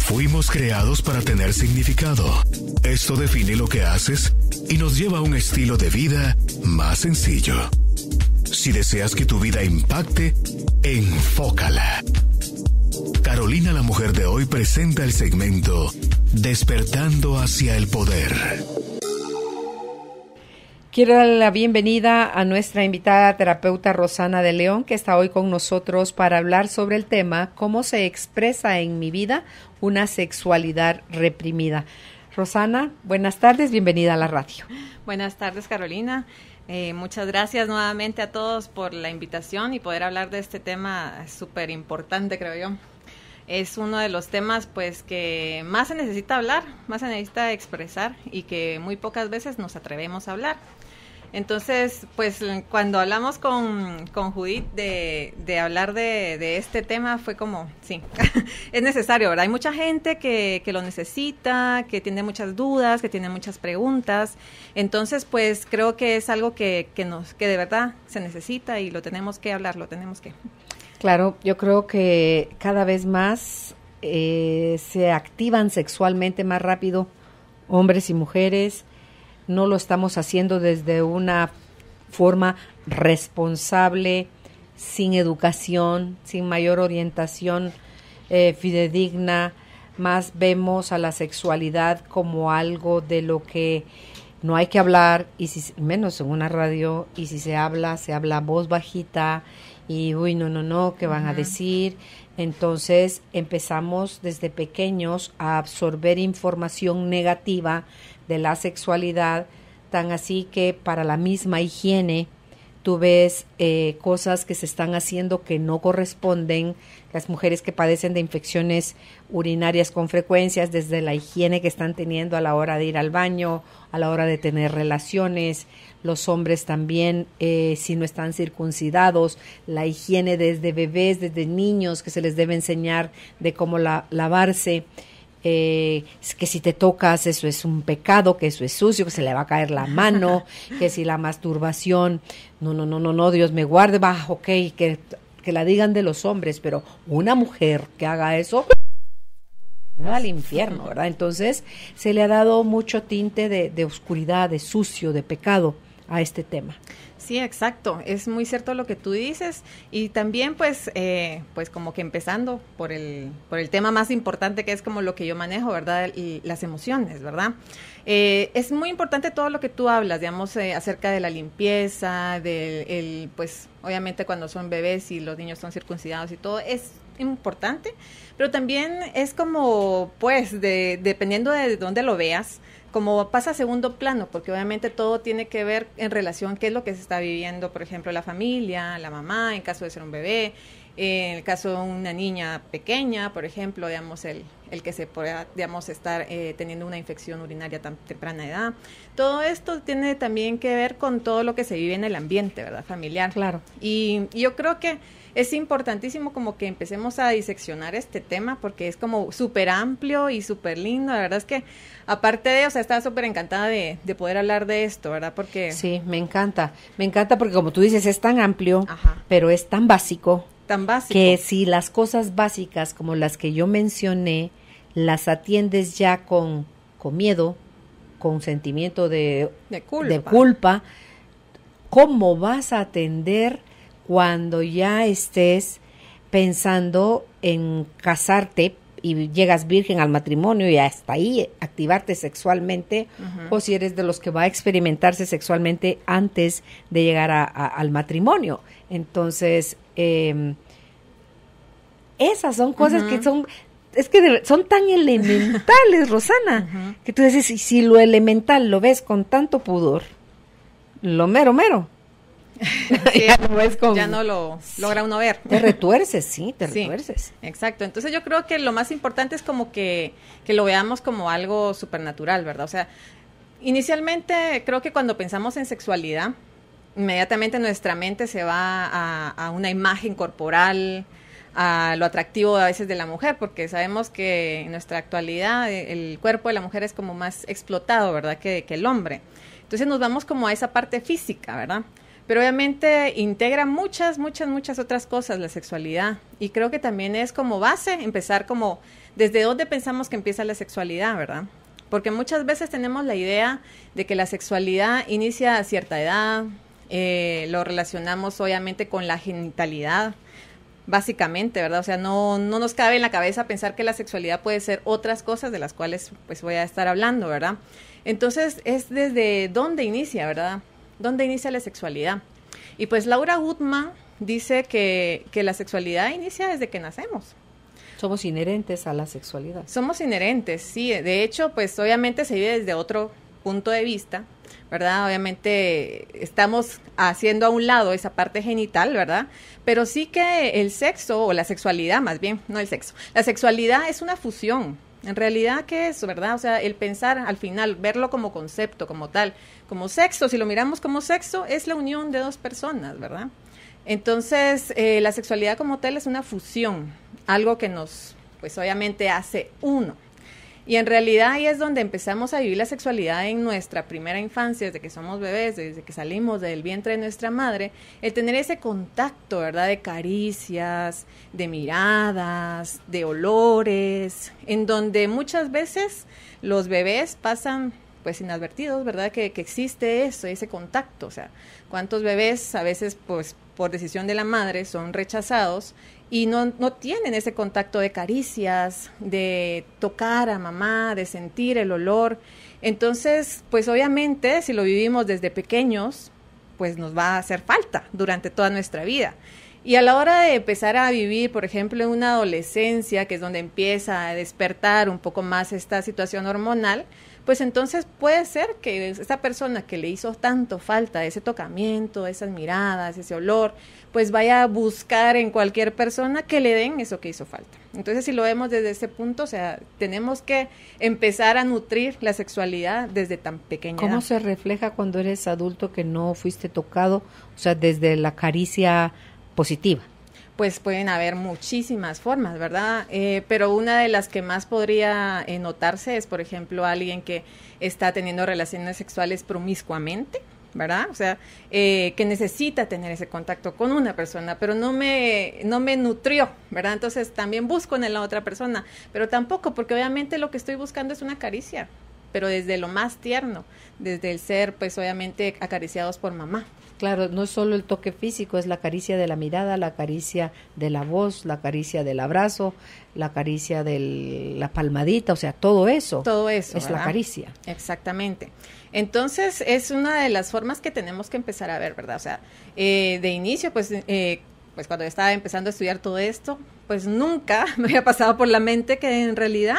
Fuimos creados para tener significado. Esto define lo que haces y nos lleva a un estilo de vida más sencillo. Si deseas que tu vida impacte, enfócala. Carolina la Mujer de hoy presenta el segmento Despertando hacia el Poder. Quiero dar la bienvenida a nuestra invitada terapeuta Rosana de León, que está hoy con nosotros para hablar sobre el tema cómo se expresa en mi vida una sexualidad reprimida. Rosana, buenas tardes, bienvenida a la radio. Buenas tardes, Carolina. Eh, muchas gracias nuevamente a todos por la invitación y poder hablar de este tema súper importante, creo yo. Es uno de los temas pues que más se necesita hablar, más se necesita expresar y que muy pocas veces nos atrevemos a hablar. Entonces, pues cuando hablamos con, con Judith de, de hablar de, de, este tema, fue como, sí, es necesario, ¿verdad? Hay mucha gente que, que, lo necesita, que tiene muchas dudas, que tiene muchas preguntas. Entonces, pues creo que es algo que, que, nos, que de verdad se necesita y lo tenemos que hablar, lo tenemos que. Claro, yo creo que cada vez más eh, se activan sexualmente más rápido hombres y mujeres no lo estamos haciendo desde una forma responsable, sin educación, sin mayor orientación eh, fidedigna, más vemos a la sexualidad como algo de lo que no hay que hablar, y si, menos en una radio, y si se habla, se habla voz bajita, y uy, no, no, no, ¿qué van a decir? Entonces empezamos desde pequeños a absorber información negativa de la sexualidad, tan así que para la misma higiene tú ves eh, cosas que se están haciendo que no corresponden, las mujeres que padecen de infecciones urinarias con frecuencias, desde la higiene que están teniendo a la hora de ir al baño, a la hora de tener relaciones, los hombres también, eh, si no están circuncidados, la higiene desde bebés, desde niños, que se les debe enseñar de cómo lavarse. Eh, que si te tocas eso es un pecado, que eso es sucio, que se le va a caer la mano, que si la masturbación, no, no, no, no, no, Dios me guarde, bajo ok, que, que la digan de los hombres, pero una mujer que haga eso al infierno, ¿verdad? Entonces se le ha dado mucho tinte de, de oscuridad, de sucio, de pecado a este tema. Sí, exacto. Es muy cierto lo que tú dices. Y también, pues, eh, pues como que empezando por el, por el tema más importante que es como lo que yo manejo, ¿verdad? Y las emociones, ¿verdad? Eh, es muy importante todo lo que tú hablas, digamos, eh, acerca de la limpieza, del, pues, obviamente cuando son bebés y los niños son circuncidados y todo, es importante, pero también es como, pues, dependiendo de dónde lo veas, como pasa a segundo plano, porque obviamente todo tiene que ver en relación qué es lo que se está viviendo, por ejemplo, la familia, la mamá, en caso de ser un bebé, eh, en el caso de una niña pequeña, por ejemplo, digamos, el, el que se pueda, digamos, estar eh, teniendo una infección urinaria tan temprana edad. Todo esto tiene también que ver con todo lo que se vive en el ambiente, ¿verdad? Familiar. Claro. y yo creo que es importantísimo como que empecemos a diseccionar este tema porque es como súper amplio y súper lindo. La verdad es que aparte de, o sea, estaba súper encantada de, de, poder hablar de esto, ¿verdad? Porque... Sí, me encanta. Me encanta porque como tú dices, es tan amplio, pero es tan básico. Tan básico. Que si las cosas básicas como las que yo mencioné las atiendes ya con, con miedo, con sentimiento de, de culpa, ¿cómo vas a atender cuando ya estés pensando en casarte y llegas virgen al matrimonio y hasta ahí activarte sexualmente o si eres de los que va a experimentarse sexualmente antes de llegar al matrimonio. Entonces, em, esas son cosas que son es que son tan elementales, Rosana, que tú dices, si, lo elemental lo ves con tanto pudor, lo mero, mero, ya, no lo logra uno ver. Te retuerces, sí, te retuerces. Exacto, entonces yo creo que lo más importante es como que, lo veamos como algo supernatural, ¿verdad? O sea, inicialmente creo que cuando pensamos en sexualidad, inmediatamente nuestra mente se va a, una imagen corporal, a lo atractivo a veces de la mujer, porque sabemos que en nuestra actualidad eh, el cuerpo de la mujer es como más explotado, ¿verdad?, que, que el hombre. Entonces nos vamos como a esa parte física, ¿verdad? Pero obviamente integra muchas, muchas, muchas otras cosas la sexualidad. Y creo que también es como base empezar como desde dónde pensamos que empieza la sexualidad, ¿verdad? Porque muchas veces tenemos la idea de que la sexualidad inicia a cierta edad, eh, lo relacionamos obviamente con la genitalidad, básicamente, ¿verdad? O sea, no, no nos cabe en la cabeza pensar que la sexualidad puede ser otras cosas de las cuales pues voy a estar hablando, ¿verdad? Entonces es desde dónde inicia, ¿verdad? ¿Dónde inicia la sexualidad? Y pues Laura Gutman dice que, que la sexualidad inicia desde que nacemos. Somos inherentes a la sexualidad. Somos inherentes, sí. De hecho, pues obviamente se vive desde otro punto de vista, ¿verdad? Obviamente estamos haciendo a un lado esa parte genital, ¿verdad? Pero sí que el sexo, o la sexualidad más bien, no el sexo, la sexualidad es una fusión. En realidad, ¿qué es, verdad? O sea, el pensar al final, verlo como concepto, como tal, como sexo, si lo miramos como sexo, es la unión de dos personas, ¿verdad? Entonces, eh, la sexualidad como tal es una fusión, algo que nos, pues obviamente hace uno. Y en realidad ahí es donde empezamos a vivir la sexualidad en nuestra primera infancia, desde que somos bebés, desde que salimos del vientre de nuestra madre, el tener ese contacto, ¿verdad? De caricias, de miradas, de olores, en donde muchas veces los bebés pasan pues inadvertidos, ¿verdad? Que, existe eso, ese contacto, o sea, cuántos bebés a veces pues por decisión de la madre son rechazados y no, no tienen ese contacto de caricias, de tocar a mamá, de sentir el olor. Entonces, pues obviamente si lo vivimos desde pequeños, pues nos va a hacer falta durante toda nuestra vida. Y a la hora de empezar a vivir, por ejemplo, en una adolescencia, que es donde empieza a despertar un poco más esta situación hormonal, pues entonces puede ser que esa persona que le hizo tanto falta ese tocamiento, esas miradas, ese olor, pues vaya a buscar en cualquier persona que le den eso que hizo falta. Entonces, si lo vemos desde ese punto, o sea, tenemos que empezar a nutrir la sexualidad desde tan pequeña. ¿Cómo se refleja cuando eres adulto que no fuiste tocado? O sea, desde la caricia positiva pues pueden haber muchísimas formas, ¿verdad? Eh, pero una de las que más podría eh, notarse es, por ejemplo, alguien que está teniendo relaciones sexuales promiscuamente, ¿verdad? O sea, eh, que necesita tener ese contacto con una persona, pero no me, no me nutrió, ¿verdad? Entonces también busco en la otra persona, pero tampoco, porque obviamente lo que estoy buscando es una caricia, pero desde lo más tierno, desde el ser, pues obviamente acariciados por mamá, Claro, no es solo el toque físico, es la caricia de la mirada, la caricia de la voz, la caricia del abrazo, la caricia de la palmadita, o sea, todo eso. Todo eso. Es la caricia. Exactamente. Entonces, es una de las formas que tenemos que empezar a ver, ¿verdad? O sea, eh, de inicio, pues, eh, pues cuando estaba empezando a estudiar todo esto, pues nunca me había pasado por la mente que en realidad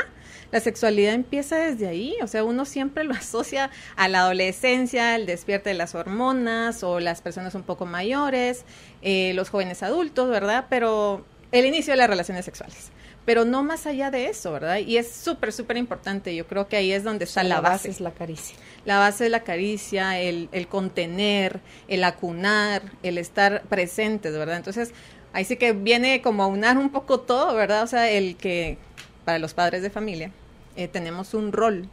la sexualidad empieza desde ahí, o sea, uno siempre lo asocia a la adolescencia, el despierte de las hormonas o las personas un poco mayores, eh, los jóvenes adultos, ¿verdad? Pero el inicio de las relaciones sexuales pero no más allá de eso, ¿verdad? Y es súper, súper importante. Yo creo que ahí es donde está la, la base. es la caricia. La base es la caricia, el, contener, el acunar, el estar presente, ¿verdad? Entonces, ahí sí que viene como a un poco todo, ¿verdad? O sea, el que para los padres de familia, eh, tenemos un rol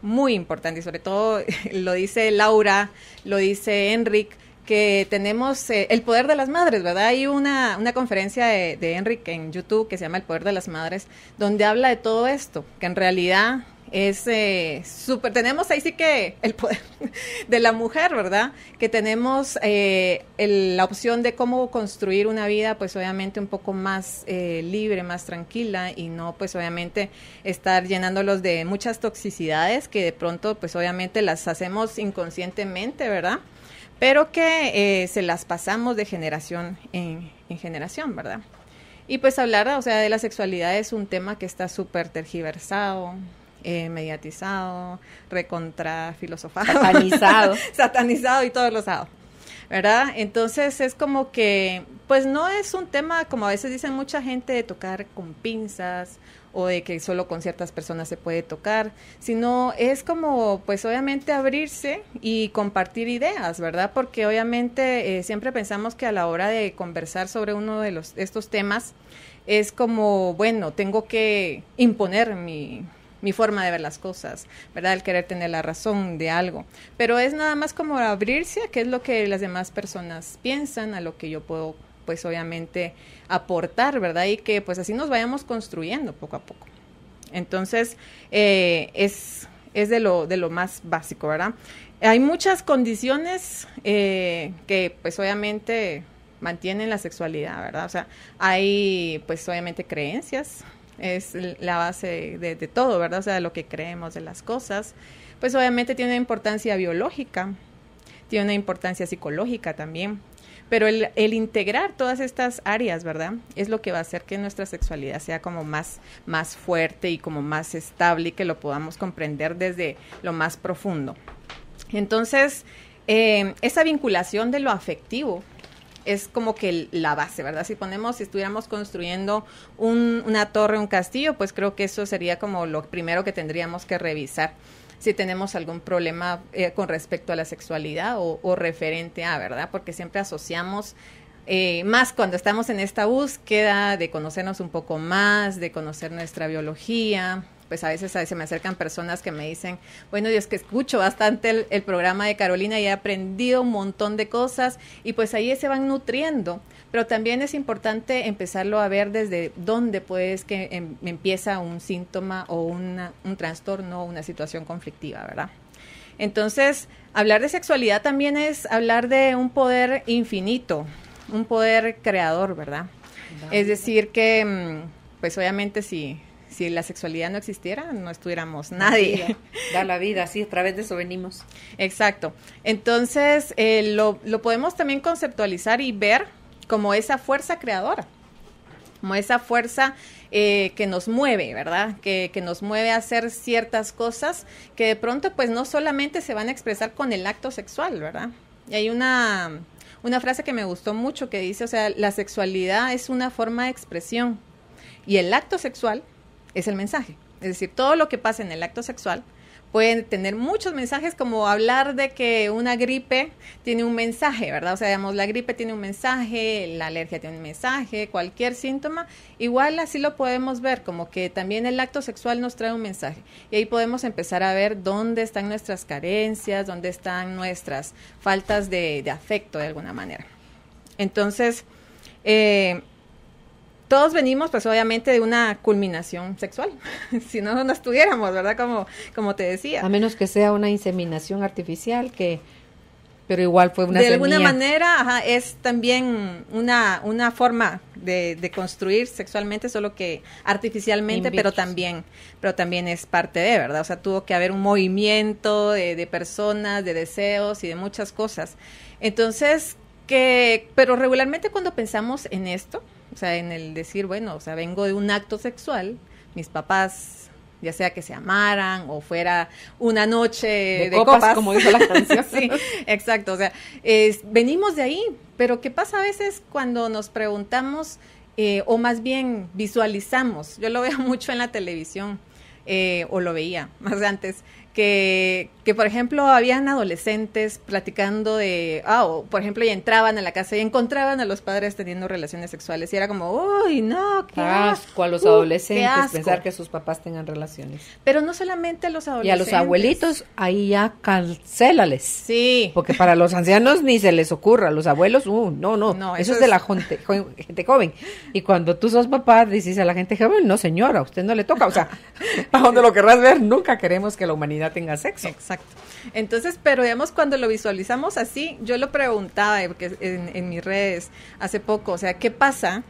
muy importante y sobre todo lo dice Laura, lo dice Enric, que tenemos eh, el poder de las madres, ¿verdad? Hay una, una conferencia de, de Enric en YouTube que se llama El poder de las madres, donde habla de todo esto, que en realidad es eh, súper, tenemos ahí sí que el poder de la mujer, ¿verdad? Que tenemos eh, la opción de cómo construir una vida, pues obviamente un poco más eh, libre, más tranquila y no, pues obviamente estar llenándolos de muchas toxicidades que de pronto, pues obviamente las hacemos inconscientemente, ¿verdad? Pero que eh, se las pasamos de generación en, en generación, ¿verdad? Y pues hablar, o sea, de la sexualidad es un tema que está súper tergiversado, eh, mediatizado, recontra Satanizado. y todo lo lados. ¿Verdad? Entonces es como que, pues no es un tema, como a veces dicen mucha gente, de tocar con pinzas o de que solo con ciertas personas se puede tocar, sino es como, pues obviamente abrirse y compartir ideas, ¿verdad? Porque obviamente eh, siempre pensamos que a la hora de conversar sobre uno de los, estos temas, es como, bueno, tengo que imponer mi, mi forma de ver las cosas, ¿verdad? El querer tener la razón de algo. Pero es nada más como abrirse a qué es lo que las demás personas piensan, a lo que yo puedo, pues obviamente, aportar, ¿verdad? Y que pues así nos vayamos construyendo poco a poco. Entonces, eh, es, es de, lo, de lo más básico, ¿verdad? Hay muchas condiciones eh, que pues obviamente mantienen la sexualidad, ¿verdad? O sea, hay pues obviamente creencias, es la base de, todo, ¿verdad? O sea, de lo que creemos de las cosas, pues obviamente tiene una importancia biológica, tiene una importancia psicológica también, pero el, integrar todas estas áreas, ¿verdad? Es lo que va a hacer que nuestra sexualidad sea como más, más fuerte y como más estable y que lo podamos comprender desde lo más profundo. Entonces, eh, esa vinculación de lo afectivo es como que la base, ¿verdad? Si ponemos, si estuviéramos construyendo una torre, un castillo, pues creo que eso sería como lo primero que tendríamos que revisar si tenemos algún problema eh, con respecto a la sexualidad o, referente a, ¿verdad? Porque siempre asociamos eh, más cuando estamos en esta búsqueda de conocernos un poco más, de conocer nuestra biología, pues a veces se me acercan personas que me dicen, bueno, yo es que escucho bastante el, programa de Carolina y he aprendido un montón de cosas y pues ahí se van nutriendo, pero también es importante empezarlo a ver desde dónde pues que em, empieza un síntoma o un trastorno o una situación conflictiva, ¿verdad? Entonces, hablar de sexualidad también es hablar de un poder infinito, un poder creador, ¿verdad? Es decir, que, mm, pues obviamente si si la sexualidad no existiera, no estuviéramos nadie. da la vida, sí, a través de eso venimos. Exacto. Entonces, eh, lo, lo podemos también conceptualizar y ver como esa fuerza creadora, como esa fuerza eh, que nos mueve, ¿verdad? Que, nos mueve a hacer ciertas cosas que de pronto pues no solamente se van a expresar con el acto sexual, ¿verdad? Y hay una, una frase que me gustó mucho que dice, o sea, la sexualidad es una forma de expresión y el acto sexual es el mensaje. Es decir, todo lo que pasa en el acto sexual pueden tener muchos mensajes, como hablar de que una gripe tiene un mensaje, ¿verdad? O sea, digamos, la gripe tiene un mensaje, la alergia tiene un mensaje, cualquier síntoma. Igual así lo podemos ver, como que también el acto sexual nos trae un mensaje. Y ahí podemos empezar a ver dónde están nuestras carencias, dónde están nuestras faltas de, de afecto de alguna manera. Entonces, eh, todos venimos pues obviamente de una culminación sexual, si no, no estuviéramos, ¿verdad? Como, como te decía. A menos que sea una inseminación artificial que... Pero igual fue una... De alguna manera, ajá, es también una, una forma de, de construir sexualmente, solo que artificialmente, pero también, pero también es parte de, ¿verdad? O sea, tuvo que haber un movimiento de, de personas, de deseos y de muchas cosas. Entonces, que, pero regularmente cuando pensamos en esto, o sea, en el decir, bueno, o sea, vengo de un acto sexual, mis papás ya sea que se amaran o fuera una noche de, copas, como dijo la canción. sí, exacto, o sea, venimos de ahí, pero ¿qué pasa a veces cuando nos preguntamos eh, o más bien visualizamos? Yo lo veo mucho en la televisión eh, o lo veía más antes, que, por ejemplo, habían adolescentes platicando de, ah, por ejemplo, y entraban a la casa y encontraban a los padres teniendo relaciones sexuales y era como, uy, no, qué asco a los uh, adolescentes pensar que sus papás tengan relaciones. Pero no solamente a los adolescentes. Y a los abuelitos, ahí ya cancélales. Sí. Porque para los ancianos ni se les ocurra, los abuelos, uh, no, no, eso, es de la gente, gente joven. Y cuando tú sos papá, dices a la gente joven, no señora, a usted no le toca, o sea, a donde lo querrás ver, nunca queremos que la humanidad tenga sexo. Exacto. Entonces, pero digamos, cuando lo visualizamos así, yo lo preguntaba eh, porque en, en mis redes hace poco, o sea, ¿qué pasa?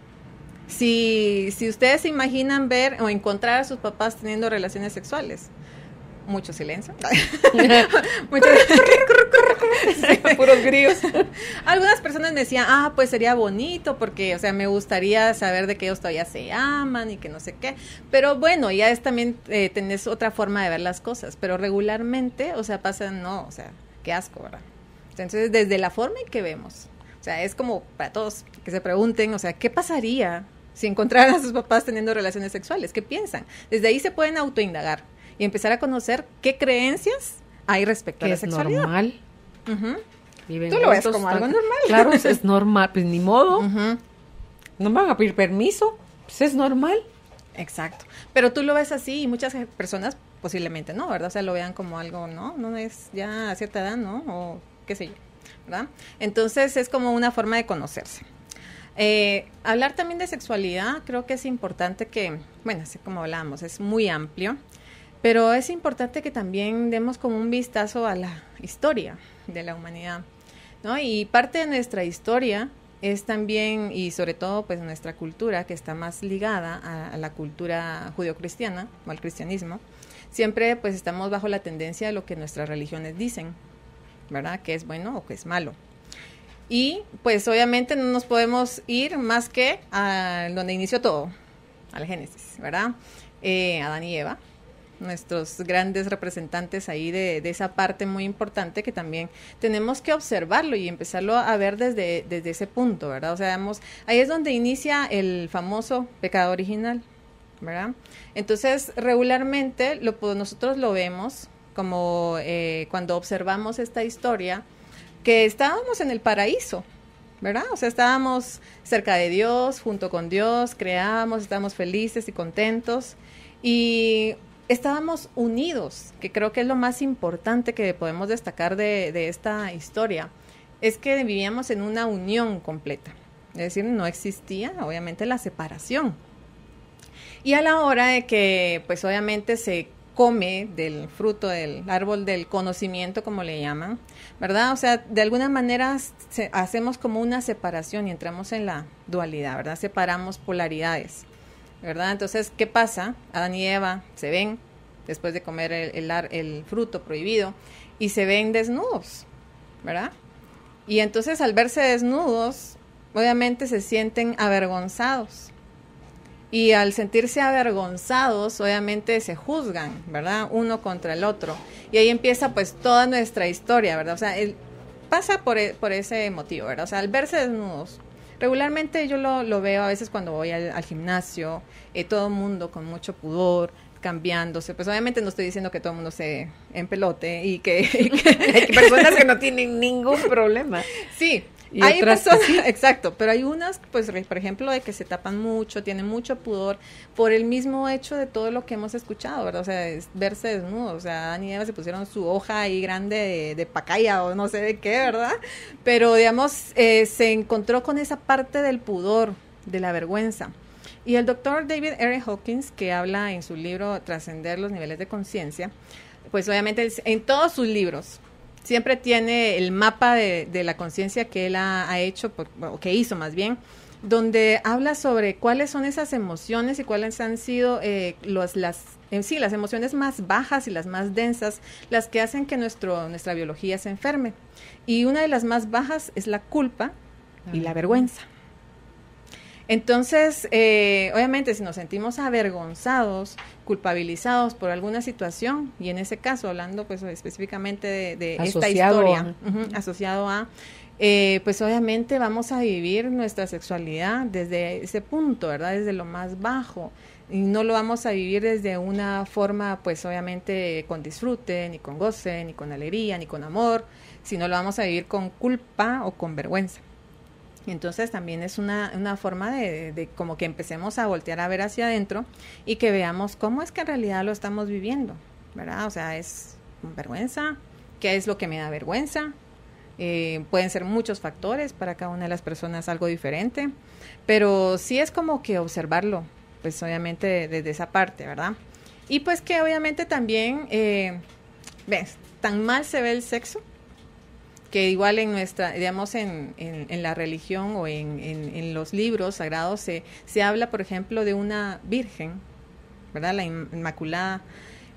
Si, si ustedes se imaginan ver o encontrar a sus papás teniendo relaciones sexuales, mucho silencio. mucho puros grillos. Algunas personas me decían, ah, pues sería bonito porque, o sea, me gustaría saber de que ellos todavía se aman y que no sé qué. Pero bueno, ya es también, eh, tenés otra forma de ver las cosas, pero regularmente, o sea, pasan, no, o sea, qué asco, ¿verdad? Entonces, desde la forma en que vemos, o sea, es como para todos que se pregunten, o sea, ¿qué pasaría si encontraran a sus papás teniendo relaciones sexuales? ¿Qué piensan? Desde ahí se pueden autoindagar y empezar a conocer qué creencias hay respecto a la sexualidad. normal. es Tú lo ves como algo normal. Claro, pues, es normal, pues ni modo. No me van a pedir permiso, pues es normal. Exacto. Pero tú lo ves así y muchas personas posiblemente no, ¿verdad? O sea, lo vean como algo, ¿no? No es ya a cierta edad, ¿no? O qué sé yo, ¿verdad? Entonces es como una forma de conocerse. Eh, hablar también de sexualidad, creo que es importante que, bueno, así como hablábamos, es muy amplio. Pero es importante que también demos como un vistazo a la historia de la humanidad, ¿no? Y parte de nuestra historia es también, y sobre todo, pues nuestra cultura, que está más ligada a, la cultura judio-cristiana o al cristianismo, siempre pues estamos bajo la tendencia de lo que nuestras religiones dicen, ¿verdad? Que es bueno o que es malo. Y pues obviamente no nos podemos ir más que a donde inició todo, al Génesis, ¿verdad? Eh, Adán y Eva, nuestros grandes representantes ahí de, esa parte muy importante que también tenemos que observarlo y empezarlo a ver desde, desde ese punto, ¿verdad? O sea, ahí es donde inicia el famoso pecado original, ¿verdad? Entonces, regularmente lo, pues, nosotros lo vemos como eh, cuando observamos esta historia, que estábamos en el paraíso, ¿verdad? O sea, estábamos cerca de Dios, junto con Dios, creábamos, estábamos felices y contentos. Y estábamos unidos, que creo que es lo más importante que podemos destacar de, esta historia, es que vivíamos en una unión completa. Es decir, no existía obviamente la separación. Y a la hora de que, pues obviamente se come del fruto del árbol del conocimiento, como le llaman, ¿verdad? O sea, de alguna manera se, hacemos como una separación y entramos en la dualidad, ¿verdad? Separamos polaridades. ¿verdad? Entonces, ¿qué pasa? Adán y Eva se ven después de comer el, fruto prohibido y se ven desnudos, ¿verdad? Y entonces al verse desnudos, obviamente se sienten avergonzados. Y al sentirse avergonzados, obviamente se juzgan, ¿verdad? Uno contra el otro. Y ahí empieza pues toda nuestra historia, ¿verdad? O sea, pasa por, e, por ese motivo, ¿verdad? O sea, al verse desnudos, Regularmente yo lo, lo veo a veces cuando voy al, gimnasio, eh, todo el mundo con mucho pudor, cambiándose. Pues obviamente no estoy diciendo que todo el mundo se en pelote y que... hay personas que no tienen ningún problema. Sí, hay otras exacto, pero hay unas, pues, por ejemplo, de que se tapan mucho, tienen mucho pudor por el mismo hecho de todo lo que hemos escuchado, ¿verdad? O sea, es verse desnudo, o sea, Dani se pusieron su hoja ahí grande de, pacaya o no sé de qué, ¿verdad? Pero, digamos, eh, se encontró con esa parte del pudor, de la vergüenza. Y el doctor David R. Hawkins, que habla en su libro Trascender los niveles de conciencia, pues obviamente en todos sus libros siempre tiene el mapa de, la conciencia que él ha, hecho, o que hizo más bien, donde habla sobre cuáles son esas emociones y cuáles han sido eh, las, en sí, las emociones más bajas y las más densas, las que hacen que nuestra biología se enferme. Y una de las más bajas es la culpa y la vergüenza. Entonces, eh, obviamente, si nos sentimos avergonzados, culpabilizados por alguna situación, y en ese caso, hablando pues específicamente de, esta historia, asociado a, eh, pues obviamente vamos a vivir nuestra sexualidad desde ese punto, ¿verdad? Desde lo más bajo. Y no lo vamos a vivir desde una forma, pues obviamente con disfrute, ni con goce, ni con alegría, ni con amor, sino lo vamos a vivir con culpa o con vergüenza. Y Entonces también es una, forma de, como que empecemos a voltear a ver hacia adentro y que veamos cómo es que en realidad lo estamos viviendo, ¿verdad? O sea, es vergüenza, qué es lo que me da vergüenza. Eh, pueden ser muchos factores, para cada una de las personas algo diferente, pero sí es como que observarlo, pues obviamente desde esa parte, ¿verdad? Y pues que obviamente también, eh, ves, tan mal se ve el sexo que igual en nuestra, digamos, en, la religión o en, los libros sagrados se, se habla, por ejemplo, de una virgen, ¿verdad? La Inmaculada,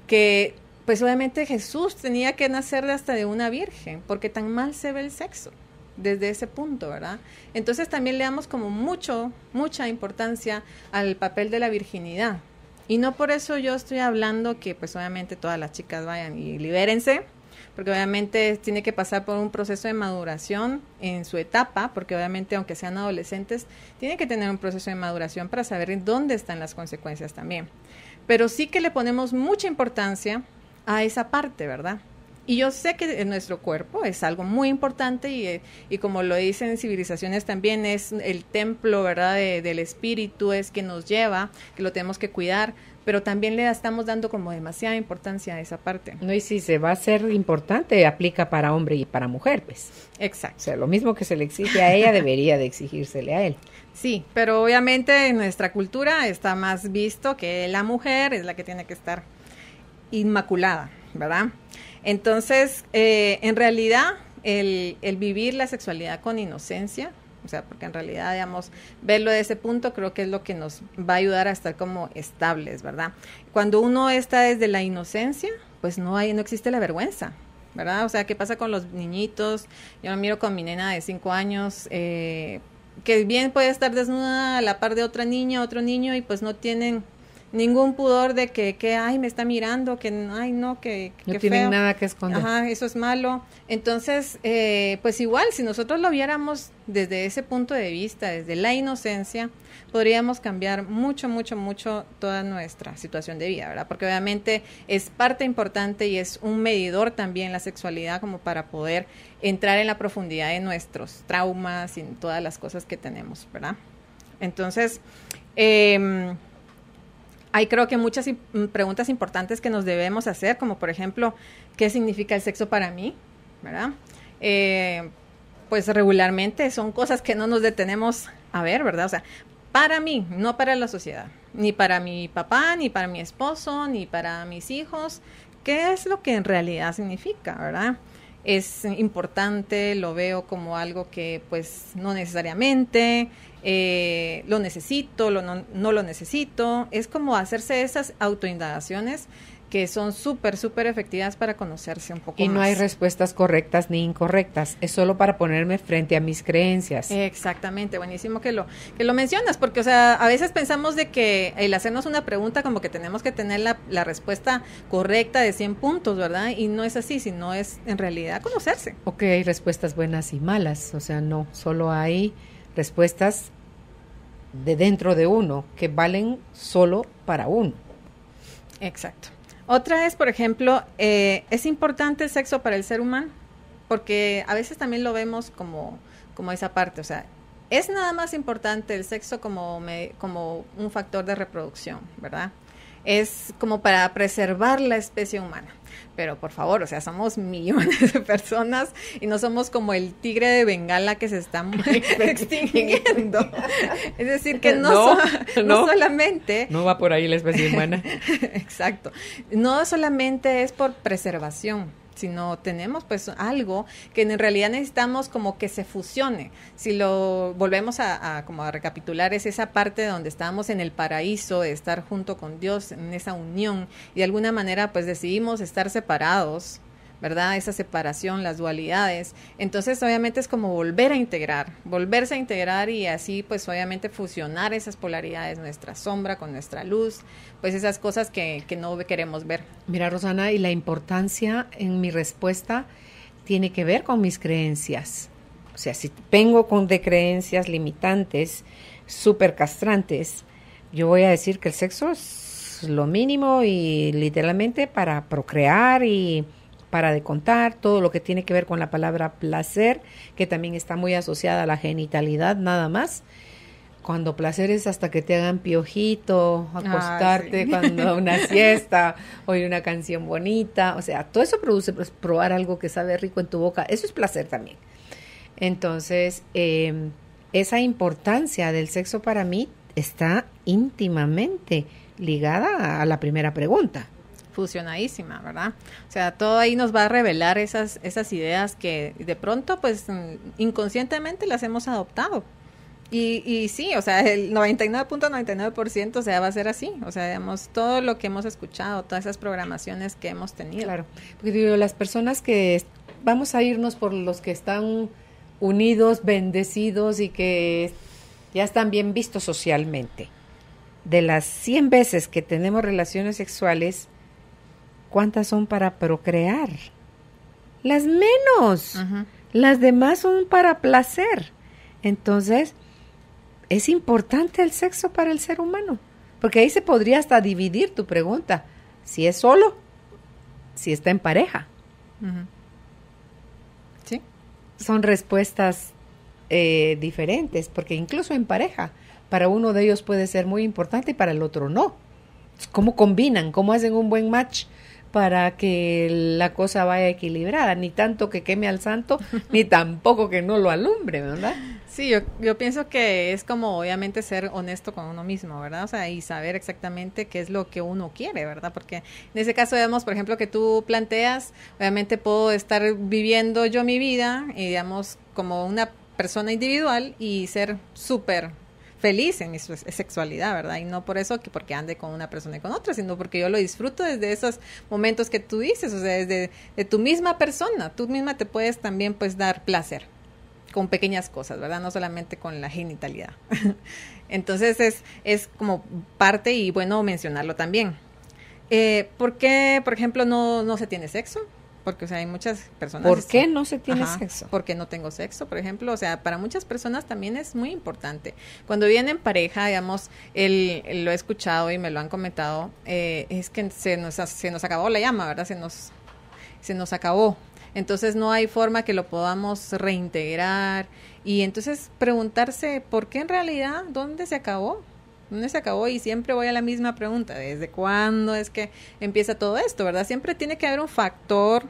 que pues obviamente Jesús tenía que nacer de hasta de una virgen, porque tan mal se ve el sexo desde ese punto, ¿verdad? Entonces también le damos como mucho, mucha importancia al papel de la virginidad. Y no por eso yo estoy hablando que pues obviamente todas las chicas vayan y libérense, porque obviamente tiene que pasar por un proceso de maduración en su etapa, porque obviamente aunque sean adolescentes, tiene que tener un proceso de maduración para saber dónde están las consecuencias también. Pero sí que le ponemos mucha importancia a esa parte, ¿verdad? Y yo sé que en nuestro cuerpo es algo muy importante y, eh, y, como lo dicen civilizaciones también es el templo, ¿verdad? del espíritu, es que nos lleva, que lo tenemos que cuidar, pero también le estamos dando como demasiada importancia a esa parte. No, y si se va a ser importante, aplica para hombre y para mujer, pues. Exacto. lo mismo que se le exige a ella, debería de exigírsele a él. Sí, pero obviamente en nuestra cultura está más visto que la mujer es la que tiene que estar inmaculada, ¿verdad? Entonces, eh, en realidad, el, el vivir la sexualidad con inocencia o sea, porque en realidad, digamos, verlo de ese punto creo que es lo que nos va a ayudar a estar como estables, ¿verdad? Cuando uno está desde la inocencia, pues no hay, no existe la vergüenza. ¿Verdad? O sea, ¿qué pasa con los niñitos? Yo me miro con mi nena de cinco años, eh, que bien puede estar desnuda a la par de otra niña, otro niño, y pues no tienen ningún pudor de que, que ay, me está mirando, que, ay, no, que... que no tienen nada que esconder. Ajá, eso es malo. Entonces, eh, pues igual, si nosotros lo viéramos desde ese punto de vista, desde la inocencia, podríamos cambiar mucho, mucho, mucho toda nuestra situación de vida, ¿verdad? Porque obviamente es parte importante y es un medidor también la sexualidad como para poder entrar en la profundidad de nuestros traumas y todas las cosas que tenemos, ¿verdad? Entonces, eh, hay creo que muchas mm, preguntas importantes que nos debemos hacer, como por ejemplo, ¿qué significa el sexo para mí? ¿Verdad? Eh, pues regularmente son cosas que no nos detenemos a ver, ¿verdad? O sea, para mí, no para la sociedad, ni para mi papá, ni para mi esposo, ni para mis hijos, ¿qué es lo que en realidad significa, ¿verdad? Es importante, lo veo como algo que pues no necesariamente, eh, lo necesito, lo no, lo necesito. Es como hacerse esas autoindagaciones que son súper, súper efectivas para conocerse un poco y más. Y no hay respuestas correctas ni incorrectas, es solo para ponerme frente a mis creencias. Exactamente, buenísimo que lo, que lo mencionas, porque o sea, a veces pensamos de que el hacernos una pregunta como que tenemos que tener la, la respuesta correcta de 100 puntos, ¿verdad? Y no es así, sino es en realidad conocerse. Ok, hay respuestas buenas y malas, o sea, no, solo hay respuestas de dentro de uno que valen solo para uno. Exacto. Otra es, por ejemplo, eh, ¿es importante el sexo para el ser humano? Porque a veces también lo vemos como, como esa parte, o sea, es nada más importante el sexo como, como un factor de reproducción, ¿verdad? Es como para preservar la especie humana pero por favor, o sea, somos millones de personas y no somos como el tigre de Bengala que se está extinguiendo. es decir, que no, no, solamente... No va por ahí la especie humana. Exacto. No solamente es por preservación, sino tenemos pues algo que en realidad necesitamos como que se fusione. Si lo volvemos a, como a recapitular, es esa parte donde estábamos en el paraíso, de estar junto con Dios, en esa unión, y de alguna manera pues decidimos estar separados ¿verdad? Esa separación, las dualidades. Entonces, obviamente es como volver a integrar, volverse a integrar y así, pues obviamente fusionar esas polaridades, nuestra sombra con nuestra luz, pues esas cosas que, no queremos ver. Mira, Rosana, y la importancia en mi respuesta tiene que ver con mis creencias. O sea, si vengo con de creencias limitantes, súper castrantes, yo voy a decir que el sexo es lo mínimo y literalmente para procrear y para de contar, todo lo que tiene que ver con la palabra placer, que también está muy asociada a la genitalidad nada más. Cuando placer es hasta que te hagan piojito, acostarte cuando una siesta, oír una canción bonita, o sea, todo eso produce pues, probar algo que sabe rico en tu boca, eso es placer también. Entonces, em, esa importancia del sexo para mí está íntimamente ligada a la primera pregunta fusionadísima, ¿verdad? O sea, todo ahí nos va a revelar esas, esas ideas que de pronto, pues inconscientemente las hemos adoptado. Y, y sí, o sea, el 99.99% o sea, va a ser así. O sea, digamos, todo lo que hemos escuchado, todas esas programaciones que hemos tenido. Claro, porque digo, las personas que vamos a irnos por los que están unidos, bendecidos y que ya están bien vistos socialmente. De las 100 veces que tenemos relaciones sexuales, ¿Cuántas son para procrear? Las menos. Las demás son para placer. Entonces, es importante el sexo para el ser humano. Porque ahí se podría hasta dividir tu pregunta. Si es solo, si está en pareja. Sí. Son respuestas eh, diferentes, porque incluso en pareja, para uno de ellos puede ser muy importante y para el otro no. ¿Cómo combinan? ¿Cómo hacen un buen match? para que la cosa vaya equilibrada, ni tanto que queme al santo, ni tampoco que no lo alumbre, ¿verdad? Sí, yo, pienso que es como obviamente ser honesto con uno mismo, ¿verdad? O sea, y saber exactamente qué es lo que uno quiere, ¿verdad? Porque en ese caso vemos, por ejemplo, que tú planteas, obviamente puedo estar viviendo yo mi vida, digamos, como una persona individual y ser súper feliz en mi sexualidad, ¿verdad? Y no por eso que porque ande con una persona y con otra, sino porque yo lo disfruto desde esos momentos que tú dices, o sea, desde de tu misma persona, tú misma te puedes también pues dar placer con pequeñas cosas, ¿verdad? No solamente con la genitalidad. Entonces es, es como parte y bueno mencionarlo también. Eh, ¿Por qué, por ejemplo, no, no se tiene sexo? Porque, o sea, hay muchas personas... ¿Por qué no se tiene sexo? Porque no tengo sexo, por ejemplo. O sea, para muchas personas también es muy importante. Cuando vienen pareja, digamos, lo he escuchado y me lo han comentado, eh, es que se nos, se nos acabó la llama, ¿verdad? Se nos, se nos acabó. Entonces no hay forma que lo podamos reintegrar. Y entonces preguntarse, ¿por qué en realidad? ¿Dónde se acabó? No se acabó? Y siempre voy a la misma pregunta, ¿desde cuándo es que empieza todo esto, verdad? Siempre tiene que haber un factor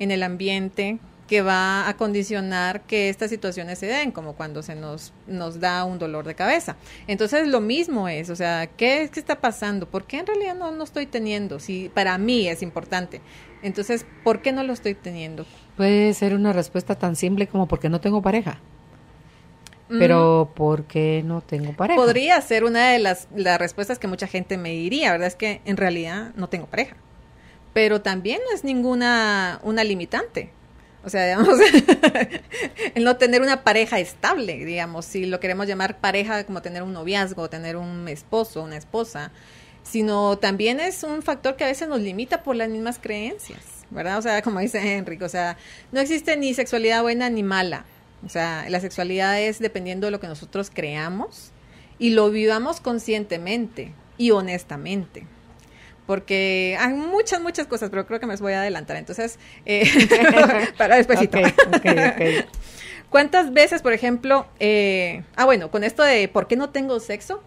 en el ambiente que va a condicionar que estas situaciones se den, como cuando se nos, nos da un dolor de cabeza. Entonces, lo mismo es, o sea, ¿qué es que está pasando? ¿Por qué en realidad no, no estoy teniendo? Si para mí es importante. Entonces, ¿por qué no lo estoy teniendo? Puede ser una respuesta tan simple como porque no tengo pareja pero ¿por qué no tengo pareja? Podría ser una de las, respuestas que mucha gente me diría, ¿verdad? Es que en realidad no tengo pareja. Pero también no es ninguna una limitante. O sea, digamos, el no tener una pareja estable, digamos, si lo queremos llamar pareja como tener un noviazgo, tener un esposo, una esposa, sino también es un factor que a veces nos limita por las mismas creencias, ¿verdad? O sea, como dice Enrique, o sea, no existe ni sexualidad buena ni mala, o sea, la sexualidad es dependiendo de lo que nosotros creamos y lo vivamos conscientemente y honestamente. Porque hay muchas, muchas cosas, pero creo que me voy a adelantar. Entonces, eh, para después. ¿Cuántas veces, por ejemplo, eh, ah, bueno, con esto de por qué no tengo sexo,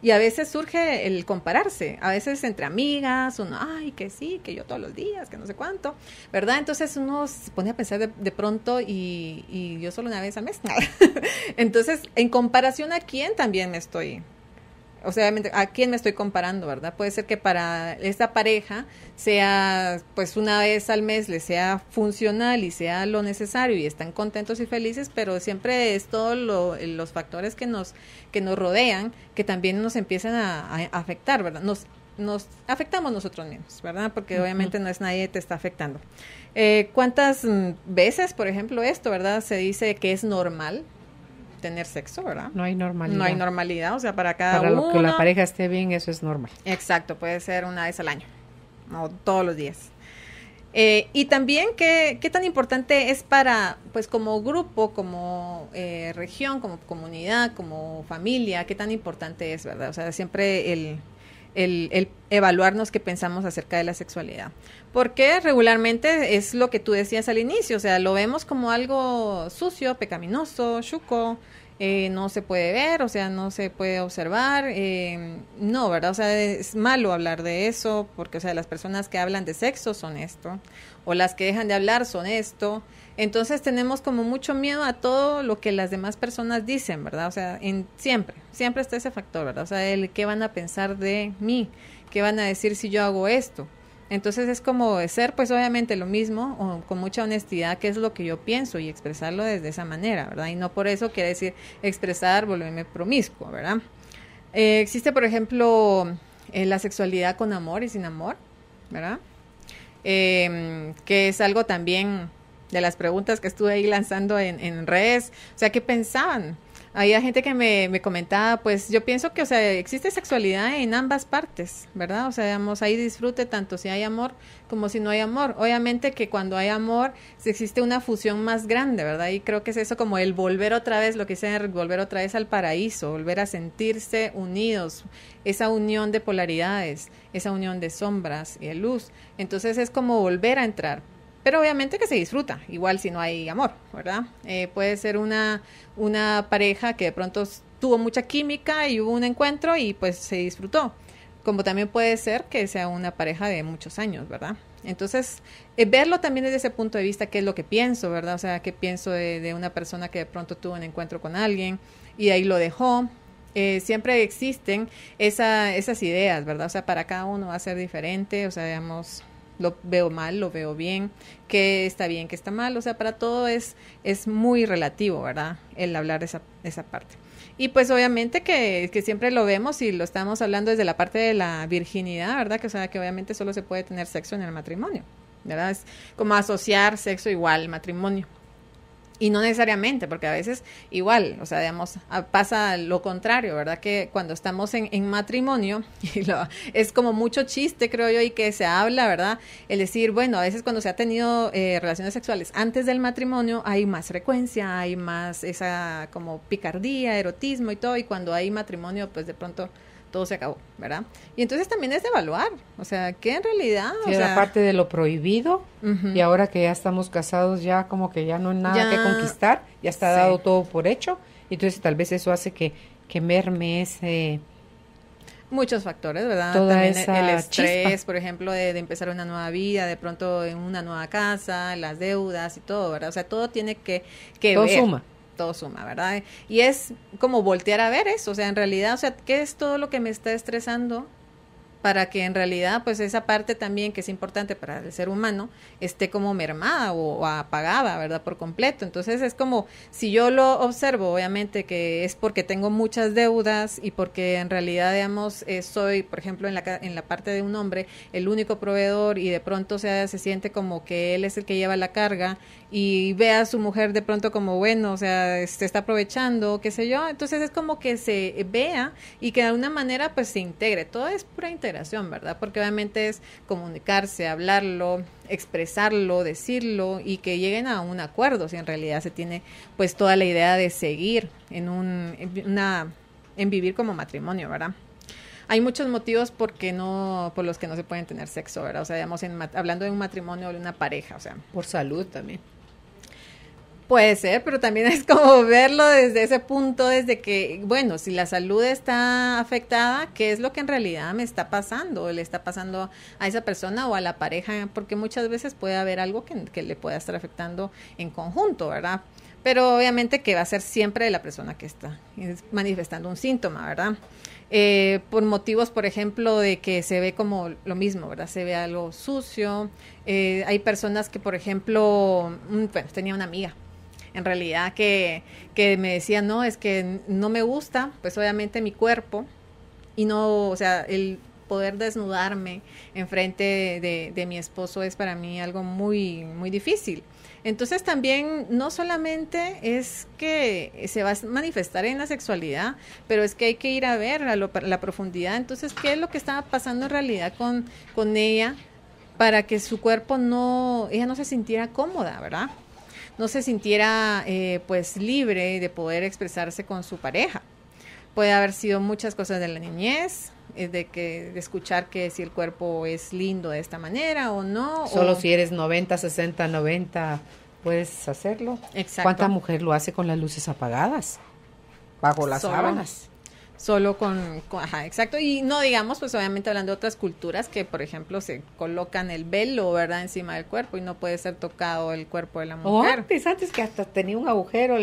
y a veces surge el compararse, a veces entre amigas, uno, ay, que sí, que yo todos los días, que no sé cuánto, ¿verdad? Entonces uno se pone a pensar de, pronto y, y, yo solo una vez al mes. Entonces, en comparación a quién también me estoy o sea, ¿a quién me estoy comparando, verdad? Puede ser que para esta pareja sea, pues una vez al mes le sea funcional y sea lo necesario y están contentos y felices, pero siempre es todos los factores que nos, que nos rodean que también nos empiezan a, afectar, ¿verdad? Nos, nos afectamos nosotros mismos, ¿verdad? Porque obviamente no es nadie te está afectando. Eh, ¿Cuántas mm, veces, por ejemplo, esto, ¿verdad? Se dice que es normal, tener sexo, ¿verdad? No hay normalidad. No hay normalidad, o sea, para cada uno. Para que la pareja esté bien, eso es normal. Exacto, puede ser una vez al año o todos los días. Eh, y también ¿qué, tan importante es para, pues como grupo, como eh, región, como comunidad, como familia, qué tan importante es, ¿verdad? O sea, siempre el, el, evaluarnos que pensamos acerca de la sexualidad. Porque regularmente es lo que tú decías al inicio, o sea, lo vemos como algo sucio, pecaminoso, chuco, eh, no se puede ver, o sea, no se puede observar, eh, no, ¿verdad? O sea, es malo hablar de eso, porque, o sea, las personas que hablan de sexo son esto, o las que dejan de hablar son esto, entonces tenemos como mucho miedo a todo lo que las demás personas dicen, ¿verdad? O sea, en, siempre, siempre está ese factor, ¿verdad? O sea, el qué van a pensar de mí, qué van a decir si yo hago esto. Entonces es como ser pues obviamente lo mismo o con mucha honestidad qué es lo que yo pienso y expresarlo desde esa manera, ¿verdad? Y no por eso quiere decir expresar, volverme promiscuo, ¿verdad? Eh, existe por ejemplo eh, la sexualidad con amor y sin amor, ¿verdad? Eh, que es algo también de las preguntas que estuve ahí lanzando en, redes. O sea, ¿qué pensaban? Había gente que me, comentaba, pues yo pienso que, o sea, existe sexualidad en ambas partes, ¿verdad? O sea, digamos, ahí disfrute tanto si hay amor como si no hay amor. Obviamente que cuando hay amor existe una fusión más grande, ¿verdad? Y creo que es eso como el volver otra vez, lo que sea volver otra vez al paraíso, volver a sentirse unidos, esa unión de polaridades, esa unión de sombras y de luz. Entonces es como volver a entrar pero obviamente que se disfruta, igual si no hay amor, ¿verdad? Eh, puede ser una, una pareja que de pronto tuvo mucha química y hubo un encuentro y pues se disfrutó. Como también puede ser que sea una pareja de muchos años, ¿verdad? Entonces, eh, verlo también desde ese punto de vista, qué es lo que pienso, ¿verdad? O sea, qué pienso de, una persona que de pronto tuvo un encuentro con alguien y ahí lo dejó. Eh, siempre existen esa, esas ideas, ¿verdad? O sea, para cada uno va a ser diferente, o sea, digamos, lo veo mal, lo veo bien, qué está bien, qué está mal, o sea, para todo es, es muy relativo, ¿verdad? El hablar esa, esa parte. Y pues obviamente que, que, siempre lo vemos y lo estamos hablando desde la parte de la virginidad, ¿verdad? Que o sea, que obviamente solo se puede tener sexo en el matrimonio, ¿verdad? Es como asociar sexo igual matrimonio. Y no necesariamente, porque a veces igual, o sea, digamos, pasa lo contrario, ¿verdad? Que cuando estamos en, en matrimonio, es como mucho chiste, creo yo, y que se habla, ¿verdad? El decir, bueno, a veces cuando se ha tenido eh, relaciones sexuales antes del matrimonio, hay más frecuencia, hay más esa como picardía, erotismo y todo, y cuando hay matrimonio, pues de pronto todo se acabó, ¿verdad? Y entonces también es de evaluar, o sea, que en realidad? es o parte de lo prohibido y ahora que ya estamos casados ya como que ya no hay nada que conquistar, ya está dado todo por hecho, entonces tal vez eso hace que, que merme ese... Muchos factores, ¿verdad? Toda también el estrés, por ejemplo, de, empezar una nueva vida, de pronto en una nueva casa, las deudas y todo, ¿verdad? O sea, todo tiene que, que todo suma todo suma, ¿verdad? Y es como voltear a ver eso, o sea, en realidad, o sea, ¿qué es todo lo que me está estresando? Para que en realidad, pues esa parte también que es importante para el ser humano esté como mermada o, apagada, ¿verdad? Por completo. Entonces es como, si yo lo observo, obviamente que es porque tengo muchas deudas y porque en realidad, digamos, eh, soy, por ejemplo, en la, en la parte de un hombre, el único proveedor y de pronto se siente como que él es el que lleva la carga y vea a su mujer de pronto como, bueno, o sea, se este, está aprovechando, qué sé yo. Entonces es como que se vea y que de alguna manera pues se integre. Todo es pura integración, ¿verdad? Porque obviamente es comunicarse, hablarlo, expresarlo, decirlo y que lleguen a un acuerdo si en realidad se tiene pues toda la idea de seguir en un, en vivir como matrimonio, ¿verdad? hay muchos motivos porque no, por los que no se pueden tener sexo, ¿verdad? O sea, digamos, hablando de un matrimonio o de una pareja, o sea. Por salud también. Puede ser, pero también es como verlo desde ese punto, desde que, bueno, si la salud está afectada, ¿qué es lo que en realidad me está pasando? le está pasando a esa persona o a la pareja? Porque muchas veces puede haber algo que, le pueda estar afectando en conjunto, ¿verdad? Pero obviamente que va a ser siempre de la persona que está manifestando un síntoma, ¿verdad? Eh, por motivos, por ejemplo, de que se ve como lo mismo, ¿verdad? Se ve algo sucio. Eh, hay personas que, por ejemplo, mm, bueno, tenía una amiga en realidad que, me decía no, es que no me gusta, pues obviamente mi cuerpo, y no, o sea, el poder desnudarme enfrente de, de, mi esposo es para mí algo muy, muy difícil. Entonces también no solamente es que se va a manifestar en la sexualidad, pero es que hay que ir a ver la profundidad. Entonces, ¿qué es lo que estaba pasando en realidad con, con ella para que su cuerpo no, ella no se sintiera cómoda, ¿verdad? no se sintiera eh, pues libre de poder expresarse con su pareja. Puede haber sido muchas cosas de la niñez, eh, de que de escuchar que si el cuerpo es lindo de esta manera o no. Solo si eres 90, 60, 90 puedes hacerlo. Exacto. ¿Cuánta mujer lo hace con las luces apagadas? Bajo las sábanas solo con, ajá, exacto, y no digamos, pues obviamente hablando de otras culturas que, por ejemplo, se colocan el velo, ¿verdad?, encima del cuerpo y no puede ser tocado el cuerpo de la oh, mujer. antes, antes que hasta tenía un agujero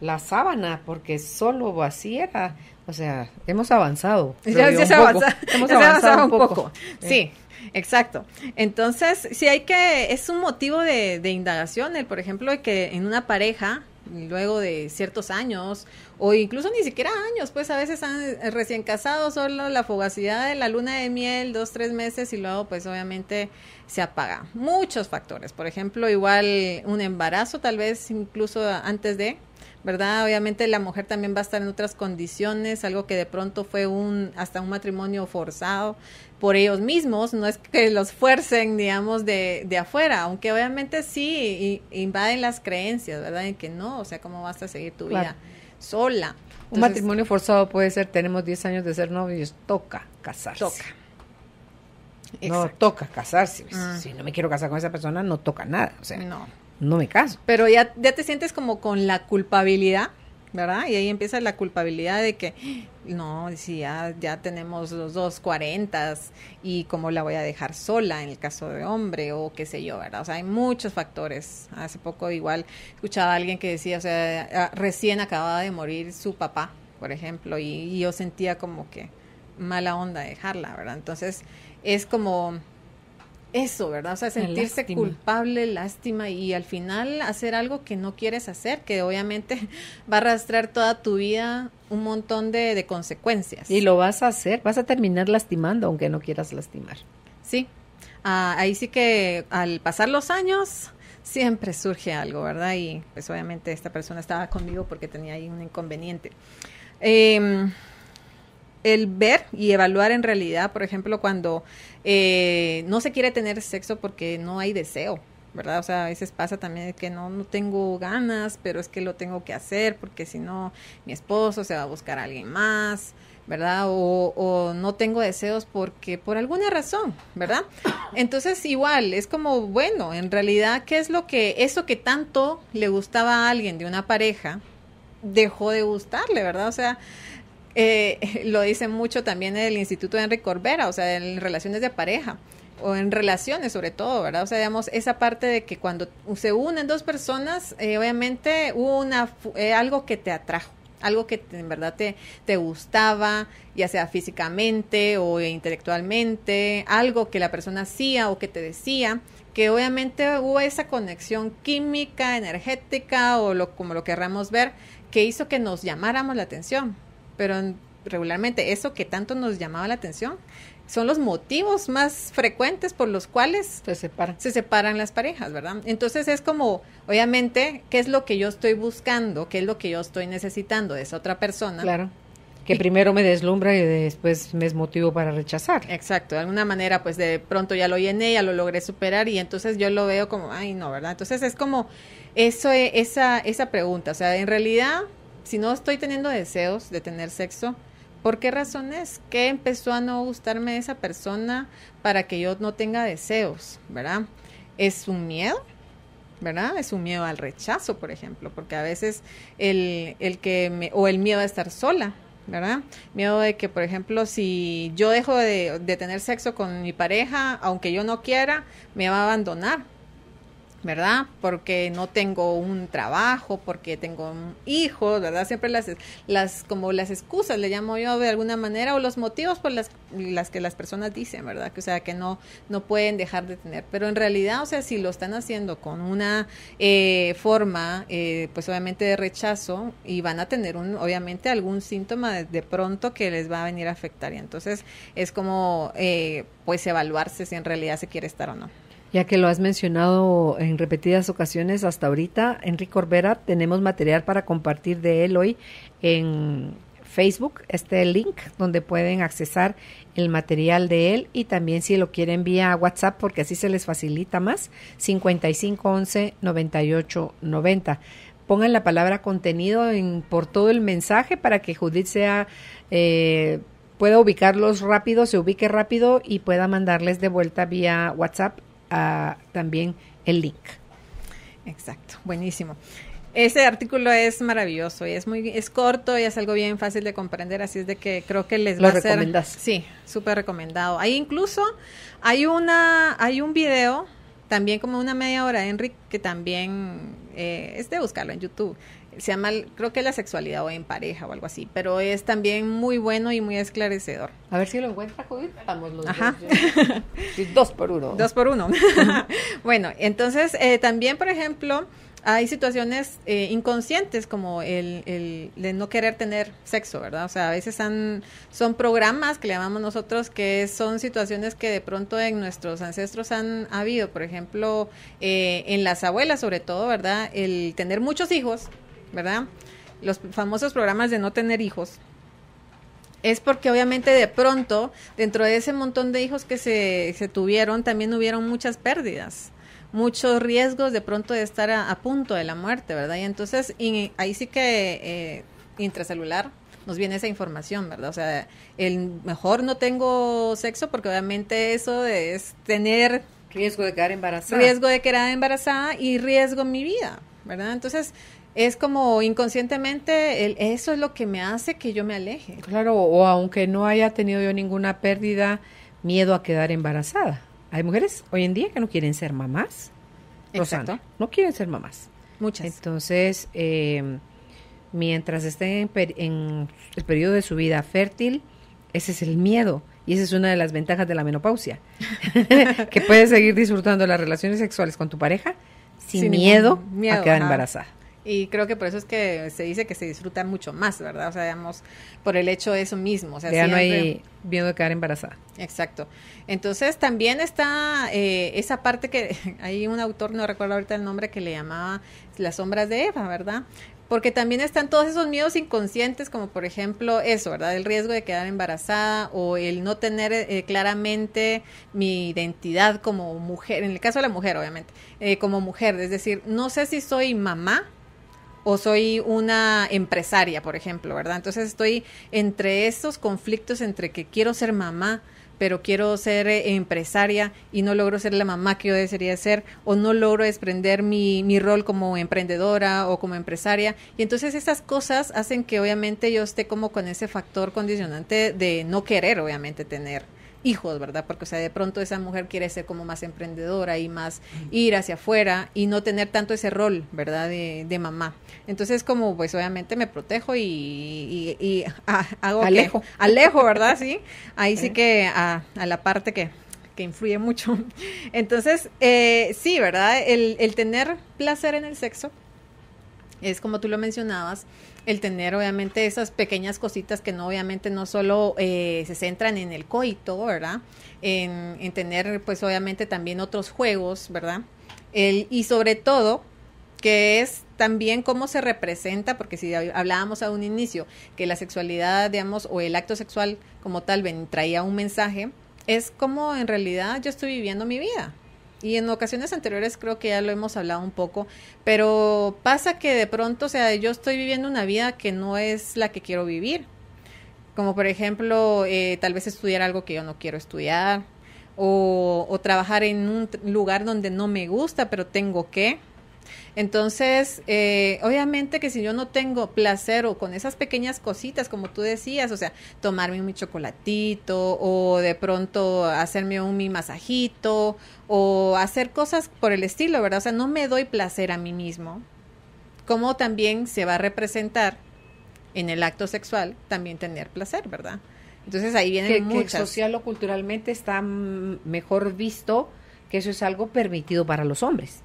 la sábana, porque solo vacía era, o sea, hemos avanzado. hemos avanzado, un poco. Sí, Exacto. Entonces, si hay que, es un motivo de, de indagación, el, por ejemplo, de que en una pareja, luego de ciertos años o incluso ni siquiera años, pues a veces han eh, recién casado solo la fugacidad de la luna de miel, dos, tres meses y luego pues obviamente se apaga. Muchos factores, por ejemplo, igual un embarazo tal vez incluso antes de, ¿verdad? Obviamente la mujer también va a estar en otras condiciones, algo que de pronto fue un hasta un matrimonio forzado, por ellos mismos, no es que los fuercen, digamos, de, de afuera, aunque obviamente sí invaden las creencias, ¿verdad? En que no, o sea, ¿cómo vas a seguir tu vida sola? Un matrimonio forzado puede ser, tenemos 10 años de ser novios, toca casarse. Toca. No toca casarse. Pues. Mm. Si no me quiero casar con esa persona, no toca nada. O sea, no, no me caso. Pero ya, ya te sientes como con la culpabilidad ¿verdad? Y ahí empieza la culpabilidad de que, no, si ya, tenemos los dos cuarentas y cómo la voy a dejar sola en el caso de hombre o qué sé yo, ¿verdad? O sea, hay muchos factores. Hace poco igual escuchaba a alguien que decía, o sea, recién acababa de morir su papá, por ejemplo, y yo sentía como que mala onda dejarla, ¿verdad? Entonces, es como eso, ¿verdad? O sea, sentirse culpable, lástima y al final hacer algo que no quieres hacer, que obviamente va a arrastrar toda tu vida un montón de, consecuencias. Y lo vas a hacer, vas a terminar lastimando aunque no quieras lastimar. Sí, ah, ahí sí que al pasar los años siempre surge algo, ¿verdad? Y pues obviamente esta persona estaba conmigo porque tenía ahí un inconveniente. Em, el ver y evaluar en realidad, por ejemplo, cuando eh, no se quiere tener sexo porque no hay deseo, ¿verdad? O sea, a veces pasa también que no, no tengo ganas, pero es que lo tengo que hacer porque si no, mi esposo se va a buscar a alguien más, ¿verdad? O, o, no tengo deseos porque por alguna razón, ¿verdad? Entonces igual, es como, bueno, en realidad, ¿qué es lo que, eso que tanto le gustaba a alguien de una pareja, dejó de gustarle, ¿verdad? O sea, eh, lo dice mucho también el Instituto de Henry Corbera, o sea, en relaciones de pareja o en relaciones sobre todo, ¿verdad? O sea, digamos, esa parte de que cuando se unen dos personas, eh, obviamente hubo una, eh, algo que te atrajo, algo que en verdad te, te gustaba, ya sea físicamente o intelectualmente, algo que la persona hacía o que te decía, que obviamente hubo esa conexión química, energética o como lo querramos ver, que hizo que nos llamáramos la atención pero regularmente eso que tanto nos llamaba la atención son los motivos más frecuentes por los cuales se separan. se separan las parejas, ¿verdad? Entonces es como, obviamente, ¿qué es lo que yo estoy buscando? ¿Qué es lo que yo estoy necesitando de esa otra persona? Claro. Que primero me deslumbra y después me es motivo para rechazar. Exacto, de alguna manera, pues de pronto ya lo llené, ya lo logré superar y entonces yo lo veo como, ay, no, ¿verdad? Entonces es como eso, e, esa, esa pregunta, o sea, en realidad si no estoy teniendo deseos de tener sexo, ¿por qué razones? ¿Qué empezó a no gustarme esa persona para que yo no tenga deseos? ¿Verdad? ¿Es un miedo? ¿verdad? Es un miedo al rechazo, por ejemplo, porque a veces el, el que, me, o el miedo a estar sola, ¿verdad? Miedo de que, por ejemplo, si yo dejo de, tener sexo con mi pareja, aunque yo no quiera, me va a abandonar, ¿verdad? Porque no tengo un trabajo, porque tengo un hijo, ¿verdad? Siempre las, las, como las excusas, le llamo yo de alguna manera, o los motivos por las, que las personas dicen, ¿verdad? Que, o sea, que no, no pueden dejar de tener. Pero en realidad, o sea, si lo están haciendo con una eh, forma, eh, pues obviamente de rechazo, y van a tener un, obviamente algún síntoma de, pronto que les va a venir a afectar. Y entonces es como, eh, pues, evaluarse si en realidad se quiere estar o no. Ya que lo has mencionado en repetidas ocasiones hasta ahorita, Enrique Corbera, tenemos material para compartir de él hoy en Facebook, este link donde pueden accesar el material de él y también si lo quieren vía WhatsApp porque así se les facilita más, 5511 9890. Pongan la palabra contenido en, por todo el mensaje para que Judith sea... Eh, pueda ubicarlos rápido, se ubique rápido y pueda mandarles de vuelta vía WhatsApp también el link. Exacto, buenísimo. Ese artículo es maravilloso y es muy es corto y es algo bien fácil de comprender, así es de que creo que les va a ser sí, súper recomendado. hay incluso hay una hay un video también como una media hora, Enrique que también eh, es de buscarlo en YouTube se llama, creo que la sexualidad o en pareja o algo así, pero es también muy bueno y muy esclarecedor. A ver si lo encuentra, estamos los Dos, por uno. Dos por uno. bueno, entonces eh, también, por ejemplo, hay situaciones eh, inconscientes como el, de no querer tener sexo, ¿verdad? O sea, a veces han, son programas que le llamamos nosotros que son situaciones que de pronto en nuestros ancestros han habido, por ejemplo, eh, en las abuelas sobre todo, ¿verdad? El tener muchos hijos ¿verdad? Los famosos programas de no tener hijos. Es porque obviamente de pronto, dentro de ese montón de hijos que se, se tuvieron, también hubieron muchas pérdidas muchos riesgos de pronto de estar a, punto de la muerte, ¿verdad? Y entonces ahí sí que eh, intracelular nos viene esa información, ¿verdad? O sea, el mejor no tengo sexo porque obviamente eso es tener... Riesgo de quedar embarazada. Riesgo de quedar embarazada y riesgo en mi vida, ¿verdad? Entonces, es como inconscientemente, eso es lo que me hace que yo me aleje. Claro, o aunque no haya tenido yo ninguna pérdida, miedo a quedar embarazada. Hay mujeres hoy en día que no quieren ser mamás. Exacto. no quieren ser mamás. Muchas. Entonces, eh, mientras estén en, el periodo de su vida fértil, ese es el miedo. Y esa es una de las ventajas de la menopausia. que puedes seguir disfrutando las relaciones sexuales con tu pareja sin, miedo, a quedar embarazada. Y creo que por eso es que se dice que se disfruta mucho más, ¿verdad? O sea, digamos, por el hecho de eso mismo. O sea, ya no hay miedo de quedar embarazada. Exacto. Entonces, también está eh, esa parte que hay un autor, no recuerdo ahorita el nombre, que le llamaba Las sombras de Eva, ¿verdad? Porque también están todos esos miedos inconscientes, como por ejemplo eso, ¿verdad? El riesgo de quedar embarazada o el no tener eh, claramente mi identidad como mujer, en el caso de la mujer, obviamente, eh, como mujer. Es decir, no sé si soy mamá o soy una empresaria, por ejemplo, ¿verdad? Entonces estoy entre estos conflictos entre que quiero ser mamá, pero quiero ser eh, empresaria y no logro ser la mamá que yo desearía ser, o no logro desprender mi, mi rol como emprendedora o como empresaria. Y entonces esas cosas hacen que obviamente yo esté como con ese factor condicionante de no querer, obviamente, tener hijos, ¿verdad? Porque, o sea, de pronto esa mujer quiere ser como más emprendedora y más ir hacia afuera y no tener tanto ese rol, ¿verdad? De, de mamá. Entonces, como, pues obviamente me protejo y, y, ah, hago... Alejo. alejo, ¿verdad? Sí. Ahí sí que a, la parte que que influye mucho. Entonces, eh, sí, ¿verdad? El, el tener placer en el sexo es como tú lo mencionabas, el tener obviamente esas pequeñas cositas que no obviamente no solo eh, se centran en el coito, ¿verdad? En, tener pues obviamente también otros juegos, ¿verdad? El, y sobre todo que es también cómo se representa, porque si hablábamos a un inicio que la sexualidad, digamos, o el acto sexual como tal ven, traía un mensaje, es como en realidad yo estoy viviendo mi vida, y en ocasiones anteriores creo que ya lo hemos hablado un poco, pero pasa que de pronto, o sea, yo estoy viviendo una vida que no es la que quiero vivir. Como por ejemplo, eh, tal vez estudiar algo que yo no quiero estudiar o trabajar en un lugar donde no me gusta, pero tengo que entonces, eh, obviamente que si yo no tengo placer o con esas pequeñas cositas, como tú decías, o sea, tomarme un chocolatito o de pronto hacerme un mi masajito o hacer cosas por el estilo, ¿verdad? O sea, no me doy placer a mí mismo. Como también se va a representar en el acto sexual, también tener placer, ¿verdad? Entonces ahí viene el Que social o culturalmente está mejor visto que eso es algo permitido para los hombres.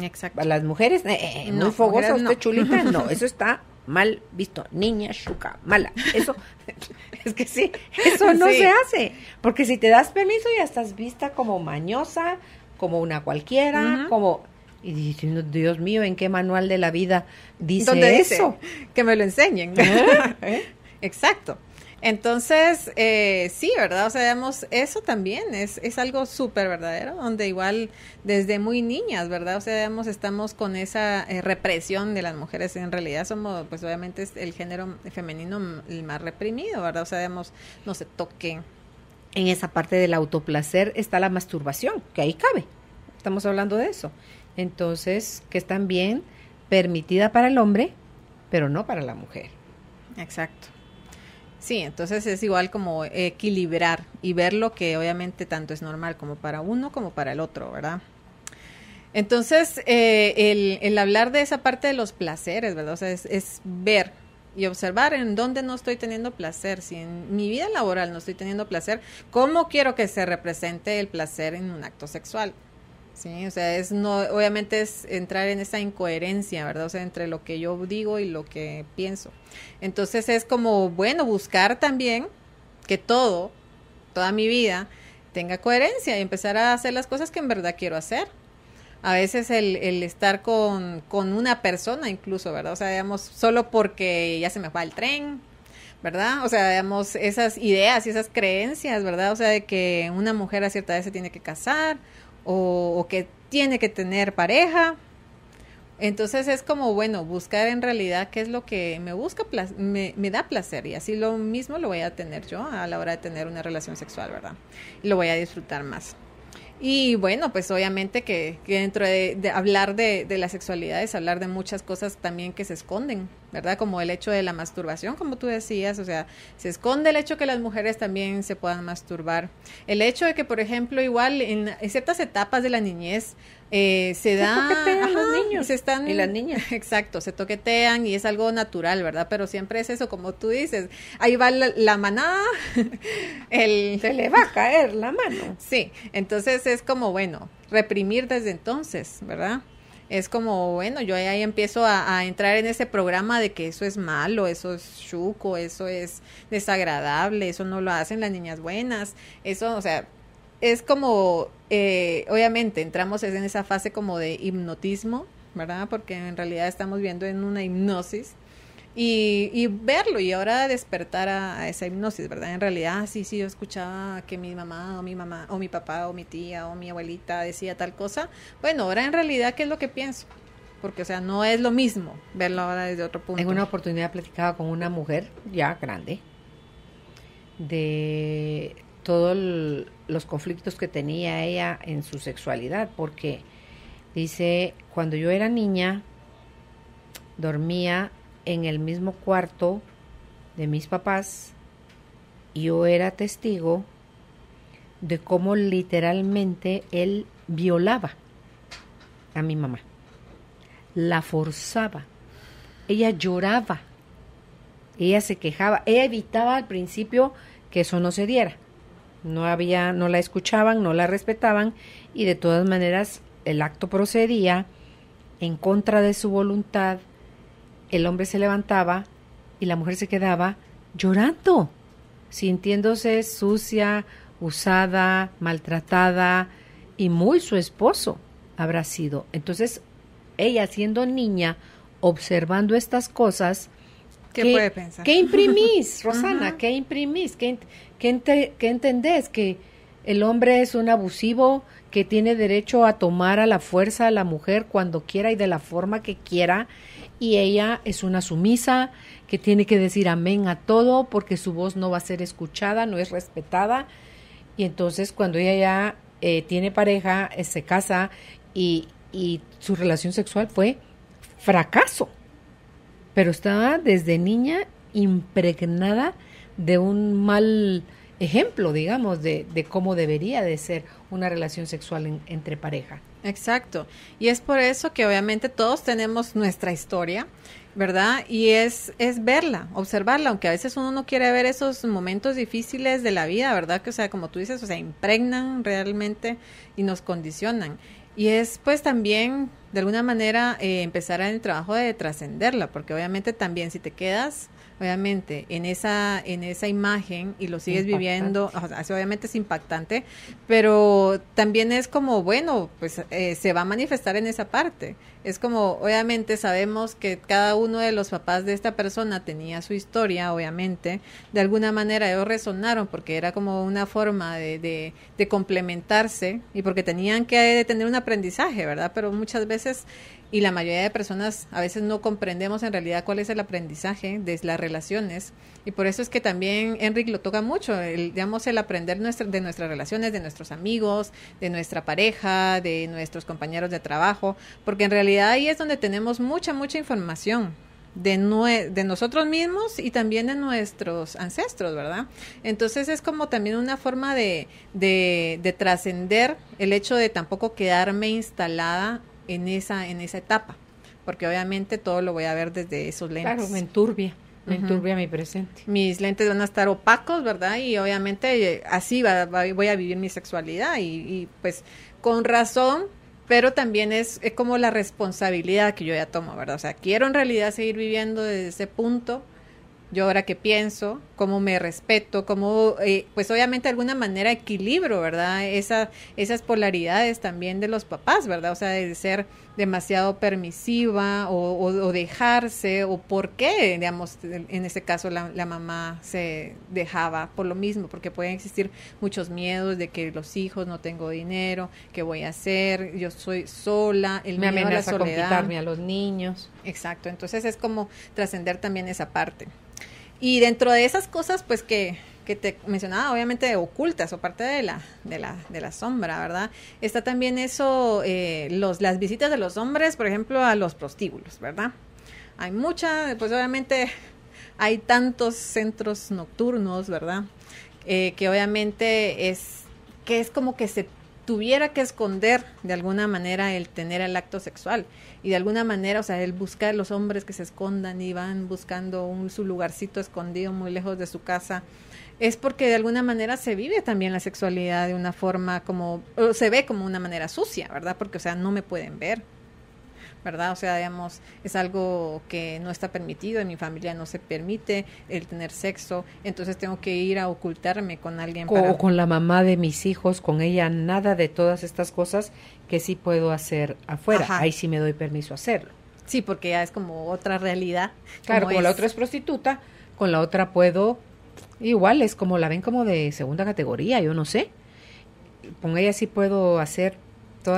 Exacto. Las mujeres, eh, eh, no, fogosa, usted chulita, no, eso está mal visto. Niña chuca, mala. Eso, es que sí, eso no se hace. Porque si te das permiso ya estás vista como mañosa, como una cualquiera, como... Y diciendo, Dios mío, ¿en qué manual de la vida dice eso? Que me lo enseñen. ¿Eh? Exacto. Entonces, eh, sí, ¿verdad? O sea, digamos, eso también es, es algo súper verdadero, donde igual desde muy niñas, ¿verdad? O sea, digamos, estamos con esa eh, represión de las mujeres. En realidad somos, pues obviamente es el género femenino el más reprimido, ¿verdad? O sea, digamos, no se toque. En esa parte del autoplacer está la masturbación, que ahí cabe. Estamos hablando de eso. Entonces, que es también permitida para el hombre, pero no para la mujer. Exacto. Sí, entonces es igual como equilibrar y ver lo que obviamente tanto es normal como para uno como para el otro, ¿verdad? Entonces, eh, el, hablar de esa parte de los placeres, ¿verdad? O sea, es, es, ver y observar en dónde no estoy teniendo placer, si en mi vida laboral no estoy teniendo placer, ¿cómo quiero que se represente el placer en un acto sexual? Sí, o sea, es no, obviamente es entrar en esa incoherencia, ¿verdad? O sea, entre lo que yo digo y lo que pienso. Entonces es como, bueno, buscar también que todo, toda mi vida, tenga coherencia y empezar a hacer las cosas que en verdad quiero hacer. A veces el, el estar con, con una persona incluso, ¿verdad? O sea, digamos, solo porque ya se me va el tren, ¿verdad? O sea, digamos, esas ideas y esas creencias, ¿verdad? O sea, de que una mujer a cierta edad se tiene que casar o, que tiene que tener pareja. Entonces es como, bueno, buscar en realidad qué es lo que me busca, me, me, da placer y así lo mismo lo voy a tener yo a la hora de tener una relación sexual, ¿verdad? Y lo voy a disfrutar más. Y bueno, pues obviamente que, dentro de, hablar de, de, la sexualidad es hablar de muchas cosas también que se esconden, ¿verdad? Como el hecho de la masturbación, como tú decías, o sea, se esconde el hecho que las mujeres también se puedan masturbar. El hecho de que, por ejemplo, igual en ciertas etapas de la niñez eh, se, dan Toquetean los niños. y las niñas. Exacto, se toquetean y es algo natural, ¿verdad? Pero siempre es eso, como tú dices, ahí va la, manada, el... Se le va a caer la mano. Sí, entonces es como, bueno, reprimir desde entonces, ¿verdad? es como, bueno, yo ahí empiezo a, a, entrar en ese programa de que eso es malo, eso es chuco, eso es desagradable, eso no lo hacen las niñas buenas, eso, o sea, es como, eh, obviamente, entramos en esa fase como de hipnotismo, ¿verdad? Porque en realidad estamos viendo en una hipnosis. Y, verlo y ahora despertar a, esa hipnosis, ¿verdad? En realidad, sí, sí, yo escuchaba que mi mamá o mi mamá o mi papá o mi tía o mi abuelita decía tal cosa. Bueno, ahora en realidad, ¿qué es lo que pienso? Porque, o sea, no es lo mismo verlo ahora desde otro punto. En una oportunidad platicaba con una mujer ya grande de todos los conflictos que tenía ella en su sexualidad, porque dice, cuando yo era niña, dormía en el mismo cuarto de mis papás y yo era testigo de cómo literalmente él violaba a mi mamá, la forzaba, ella lloraba, ella se quejaba, ella evitaba al principio que eso no se diera no había, no la escuchaban, no la respetaban y de todas maneras el acto procedía en contra de su voluntad. El hombre se levantaba y la mujer se quedaba llorando, sintiéndose sucia, usada, maltratada y muy su esposo habrá sido. Entonces, ella siendo niña, observando estas cosas, ¿qué, puede pensar? ¿Qué imprimís, Rosana? ¿Qué imprimís? ¿Qué, entendés? Que el hombre es un abusivo que tiene derecho a tomar a la fuerza a la mujer cuando quiera y de la forma que quiera, y ella es una sumisa que tiene que decir amén a todo porque su voz no va a ser escuchada, no es respetada, y entonces cuando ella ya eh, tiene pareja, eh, se casa y, y su relación sexual fue fracaso, pero estaba desde niña impregnada de un mal ejemplo, digamos, de, de cómo debería de ser una relación sexual entre pareja. Exacto. Y es por eso que obviamente todos tenemos nuestra historia, ¿verdad? Y es, es verla, observarla, aunque a veces uno no quiere ver esos momentos difíciles de la vida, ¿verdad? Que, o sea, como tú dices, o sea, impregnan realmente y nos condicionan. Y es pues también, de alguna manera, eh, empezar en el trabajo de trascenderla, porque obviamente también si te quedas obviamente en esa, en esa imagen y lo sigues viviendo, o obviamente es impactante, pero también es como, bueno, pues eh, se va a manifestar en esa parte es como, obviamente sabemos que cada uno de los papás de esta persona tenía su historia, obviamente, de alguna manera ellos resonaron porque era como una forma de, complementarse y porque tenían que eh, tener un aprendizaje, ¿verdad? Pero muchas veces, y la mayoría de personas a veces no comprendemos en realidad cuál es el aprendizaje de las relaciones y por eso es que también Enrique lo toca mucho, digamos, el aprender de nuestras relaciones, de nuestros amigos, de nuestra pareja, de nuestros compañeros de trabajo, porque en realidad ahí es donde tenemos mucha, mucha información. De, de, nosotros mismos y también de nuestros ancestros, ¿verdad? Entonces es como también una forma de, de, trascender el hecho de tampoco quedarme instalada en esa, en esa etapa, porque obviamente todo lo voy a ver desde esos lentes. Claro, me enturbia. Me mi presente. Mis lentes van a estar opacos, ¿verdad? Y obviamente eh, así voy a vivir mi sexualidad y pues con razón pero también es, es, como la responsabilidad que yo ya tomo, ¿verdad? O sea, quiero en realidad seguir viviendo desde ese punto yo ahora que pienso, cómo me respeto, cómo, eh, pues obviamente de alguna manera equilibro, ¿verdad? Esa, esas polaridades también de los papás, ¿verdad? O sea, de ser demasiado permisiva o, dejarse, o por qué, digamos, en este caso la, mamá se dejaba por lo mismo, porque pueden existir muchos miedos de que los hijos no tengo dinero, qué voy a hacer, yo soy sola, el miedo a la a los niños. Exacto, entonces es como trascender también esa parte. Y dentro de esas cosas, pues que, te mencionaba, obviamente ocultas o parte de la, de la, de la sombra, ¿verdad? Está también eso, eh, los, las visitas de los hombres, por ejemplo, a los prostíbulos, ¿verdad? Hay muchas, pues obviamente hay tantos centros nocturnos, ¿verdad? Eh, que obviamente es que es como que se tuviera que esconder de alguna manera el tener el acto sexual y de alguna manera, o sea, el buscar los hombres que se escondan y van buscando un, su lugarcito escondido muy lejos de su casa, es porque de alguna manera se vive también la sexualidad de una forma como, o se ve como una manera sucia, ¿verdad? Porque, o sea, no me pueden ver, ¿verdad? O sea, digamos, es algo que no está permitido, en mi familia no se permite el tener sexo, entonces tengo que ir a ocultarme con alguien. O con la mamá de mis hijos, con ella nada de todas estas cosas que sí puedo hacer afuera, ahí sí me doy permiso a hacerlo. Sí, porque ya es como otra realidad. Claro, con la otra es prostituta, con la otra puedo, igual es como la ven como de segunda categoría, yo no sé. Con ella sí puedo hacer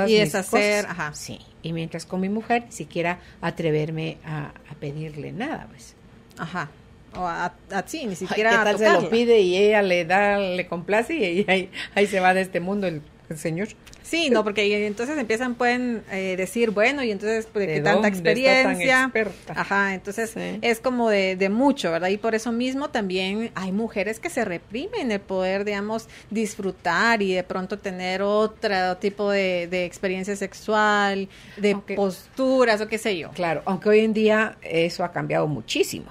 y es hacer Ajá. Sí. Y mientras con mi mujer ni siquiera atreverme a, pedirle nada, pues. Ajá. O a, a ni siquiera se lo pide y ella le da, le complace y ahí, ahí se va de este mundo el el señor. Sí, no, porque entonces empiezan, pueden eh, decir, bueno, y entonces, pues, tanta experiencia. Ajá, entonces es como de, de, mucho, ¿verdad? Y por eso mismo también hay mujeres que se reprimen el poder, digamos, disfrutar y de pronto tener otro tipo de, experiencia sexual, de posturas o qué sé yo. Claro, aunque hoy en día eso ha cambiado muchísimo.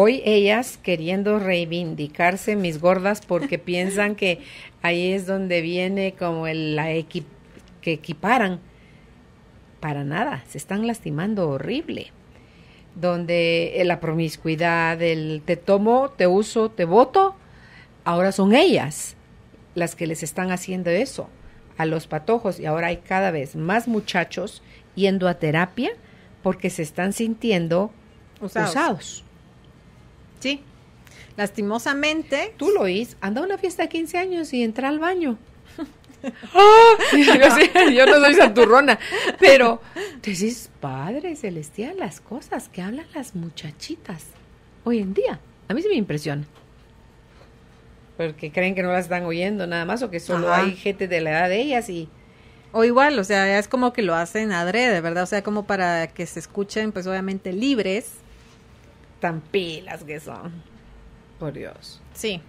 Hoy ellas queriendo reivindicarse, mis gordas, porque piensan que ahí es donde viene como el, la que equiparan. Para nada, se están lastimando horrible. Donde eh, la promiscuidad, el te tomo, te uso, te voto, ahora son ellas las que les están haciendo eso a los patojos y ahora hay cada vez más muchachos yendo a terapia porque se están sintiendo usados. Sí. Lastimosamente. Tú lo oís. Anda a una fiesta de 15 años y entra al baño. ¡Ah! Yo, no soy santurrona, pero decís, Padre Celestial, las cosas que hablan las muchachitas hoy en día. A mí sí me impresiona. Porque creen que no las están oyendo nada más o que solo hay gente de la edad de ellas y... O igual, o sea, es como que lo hacen adrede, ¿verdad? O sea, como para que se escuchen pues obviamente libres tan pilas que son. Por Dios. Sí.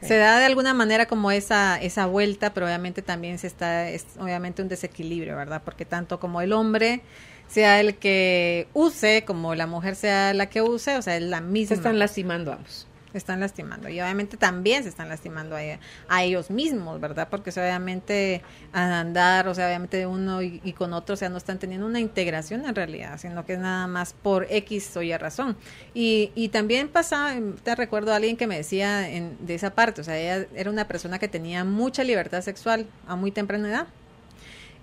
Se da de alguna manera como esa, esa vuelta, pero obviamente también se está, es obviamente un desequilibrio, ¿verdad? Porque tanto como el hombre sea el que use, como la mujer sea la que use, o sea, es la misma. Se están lastimando ambos están lastimando y obviamente también se están lastimando a, ellos mismos, ¿verdad? Porque obviamente al andar, o sea, obviamente uno y, con otro, o sea, no están teniendo una integración en realidad, sino que es nada más por X o Y razón. Y, también pasaba, te recuerdo a alguien que me decía en, de esa parte, o sea, ella era una persona que tenía mucha libertad sexual a muy temprana edad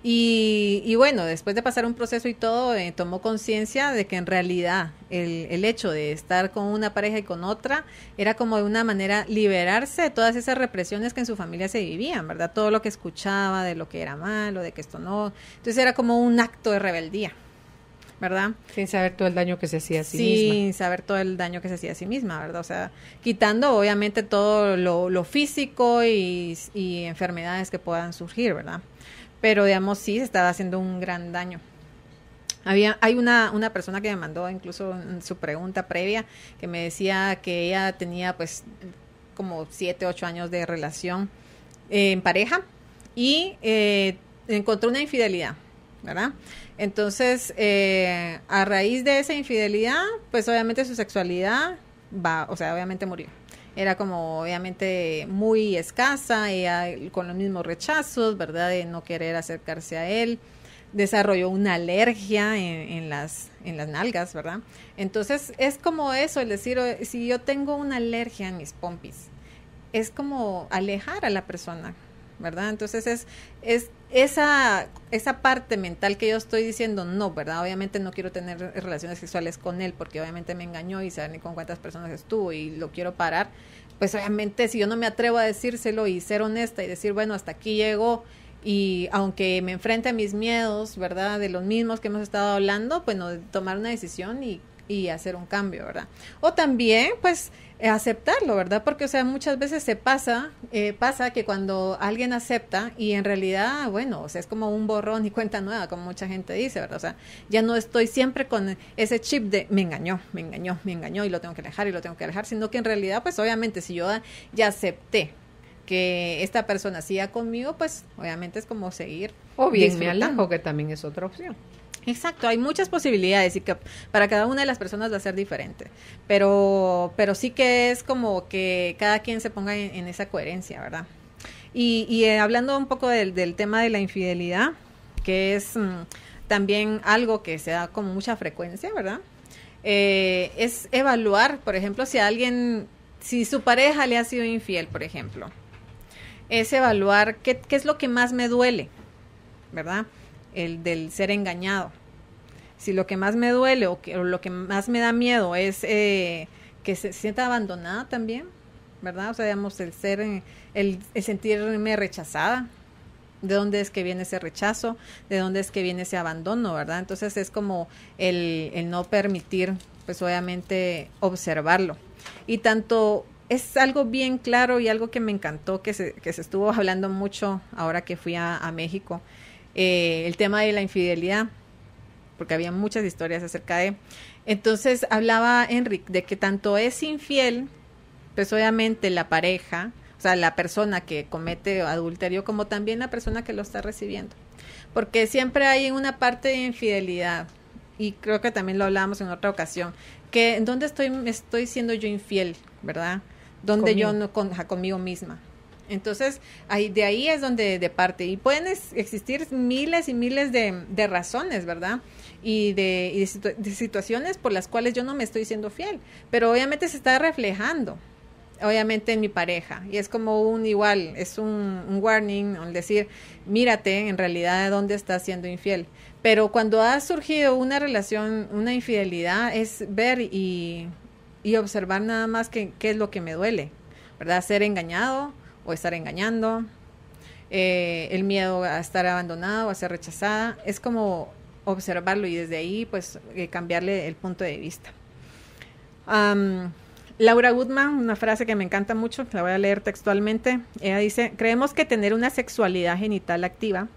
y, bueno, después de pasar un proceso y todo, eh, tomó conciencia de que en realidad el, hecho de estar con una pareja y con otra era como de una manera liberarse de todas esas represiones que en su familia se vivían, ¿verdad? Todo lo que escuchaba, de lo que era malo, de que esto no. Entonces era como un acto de rebeldía, ¿verdad? Sin saber todo el daño que se hacía a sí misma. Sin saber todo el daño que se hacía a sí misma, ¿verdad? O sea, quitando obviamente todo lo, físico y enfermedades que puedan surgir, ¿verdad? pero digamos sí se estaba haciendo un gran daño. Había, hay una, una persona que me mandó incluso en su pregunta previa que me decía que ella tenía pues como 7, ocho años de relación eh, en pareja y eh, encontró una infidelidad, ¿verdad? Entonces, eh, a raíz de esa infidelidad, pues obviamente su sexualidad va, o sea, obviamente murió era como obviamente muy escasa, ella con los mismos rechazos, ¿verdad? De no querer acercarse a él, desarrolló una alergia en, las, en las nalgas, ¿verdad? Entonces es como eso, el decir, si yo tengo una alergia en mis pompis, es como alejar a la persona ¿verdad? Entonces es, es esa, esa parte mental que yo estoy diciendo, no, ¿verdad? Obviamente no quiero tener relaciones sexuales con él porque obviamente me engañó y saber ni con cuántas personas estuvo y lo quiero parar. Pues obviamente si yo no me atrevo a decírselo y ser honesta y decir, bueno, hasta aquí llego y aunque me enfrente a mis miedos, ¿verdad? De los mismos que hemos estado hablando, pues no, tomar una decisión y, y hacer un cambio, ¿verdad? O también, pues aceptarlo, ¿verdad? Porque, o sea, muchas veces se pasa, eh, pasa que cuando alguien acepta y en realidad, bueno, o sea, es como un borrón y cuenta nueva, como mucha gente dice, ¿verdad? O sea, ya no estoy siempre con ese chip de me engañó, me engañó, me engañó y lo tengo que dejar y lo tengo que dejar, sino que en realidad, pues obviamente, si yo ya acepté que esta persona siga conmigo, pues obviamente es como seguir. O bien me alejo, que también es otra opción. Exacto, hay muchas posibilidades y que para cada una de las personas va a ser diferente, pero, pero sí que es como que cada quien se ponga en, esa coherencia, ¿verdad? Y, y eh, hablando un poco del, tema de la infidelidad, que es mm, también algo que se da con mucha frecuencia, ¿verdad? Eh, es evaluar, por ejemplo, si alguien, si su pareja le ha sido infiel, por ejemplo, es evaluar qué, qué es lo que más me duele, ¿verdad? el del ser engañado. Si lo que más me duele o, lo que más me da miedo es eh, que se sienta abandonada también, ¿verdad? O sea, digamos, el ser, el, sentirme rechazada, de dónde es que viene ese rechazo, de dónde es que viene ese abandono, ¿verdad? Entonces es como el, el, no permitir, pues obviamente, observarlo. Y tanto es algo bien claro y algo que me encantó, que se, que se estuvo hablando mucho ahora que fui a México, eh, el tema de la infidelidad, porque había muchas historias acerca de... Entonces hablaba Enrique de que tanto es infiel, pues obviamente la pareja, o sea, la persona que comete adulterio, como también la persona que lo está recibiendo. Porque siempre hay una parte de infidelidad, y creo que también lo hablábamos en otra ocasión, que en dónde estoy, estoy siendo yo infiel, ¿verdad? Donde yo no, con, conmigo misma. Entonces, de ahí es donde de parte. Y pueden existir miles y miles de, razones, ¿verdad? Y, de, situaciones por las cuales yo no me estoy siendo fiel. Pero obviamente se está reflejando, obviamente, en mi pareja. Y es como un igual, es un, warning, al decir, mírate en realidad dónde estás siendo infiel. Pero cuando ha surgido una relación, una infidelidad, es ver y, observar nada más qué es lo que me duele, ¿verdad? Ser engañado, o estar engañando, eh, el miedo a estar abandonado, a ser rechazada. Es como observarlo y desde ahí pues eh, cambiarle el punto de vista. Laura Goodman, una frase que me encanta mucho, la voy a leer textualmente. Ella dice, creemos que tener una sexualidad genital activa,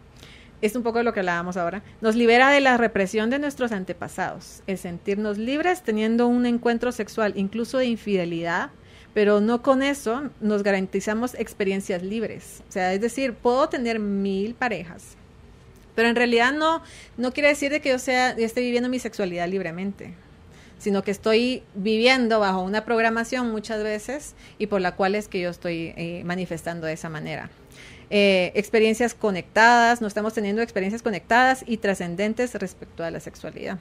es un poco lo que hablábamos ahora, nos libera de la represión de nuestros antepasados. El sentirnos libres teniendo un encuentro sexual, incluso de infidelidad, pero no con eso nos garantizamos experiencias libres. O sea, es decir, puedo tener mil parejas, pero en realidad no, no quiere decir de que yo sea, esté viviendo mi sexualidad libremente sino que estoy viviendo bajo una programación muchas veces y por la cual es que yo estoy eh, manifestando de esa manera. Eh, experiencias conectadas, no estamos teniendo experiencias conectadas y trascendentes respecto a la sexualidad.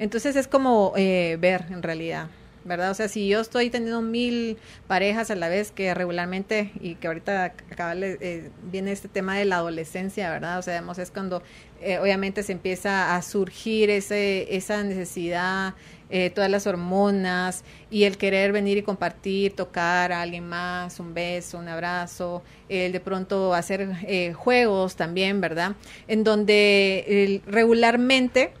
Entonces es como eh, ver en realidad. ¿verdad? O sea, si yo estoy teniendo mil parejas a la vez que regularmente, y que ahorita acaba eh, viene este tema de la adolescencia, ¿verdad? O sea, es cuando eh, obviamente se empieza a surgir ese, esa necesidad, eh, todas las hormonas y el querer venir y compartir, tocar a alguien más, un beso, un abrazo, el de pronto hacer juegos también, ¿verdad? En donde regularmente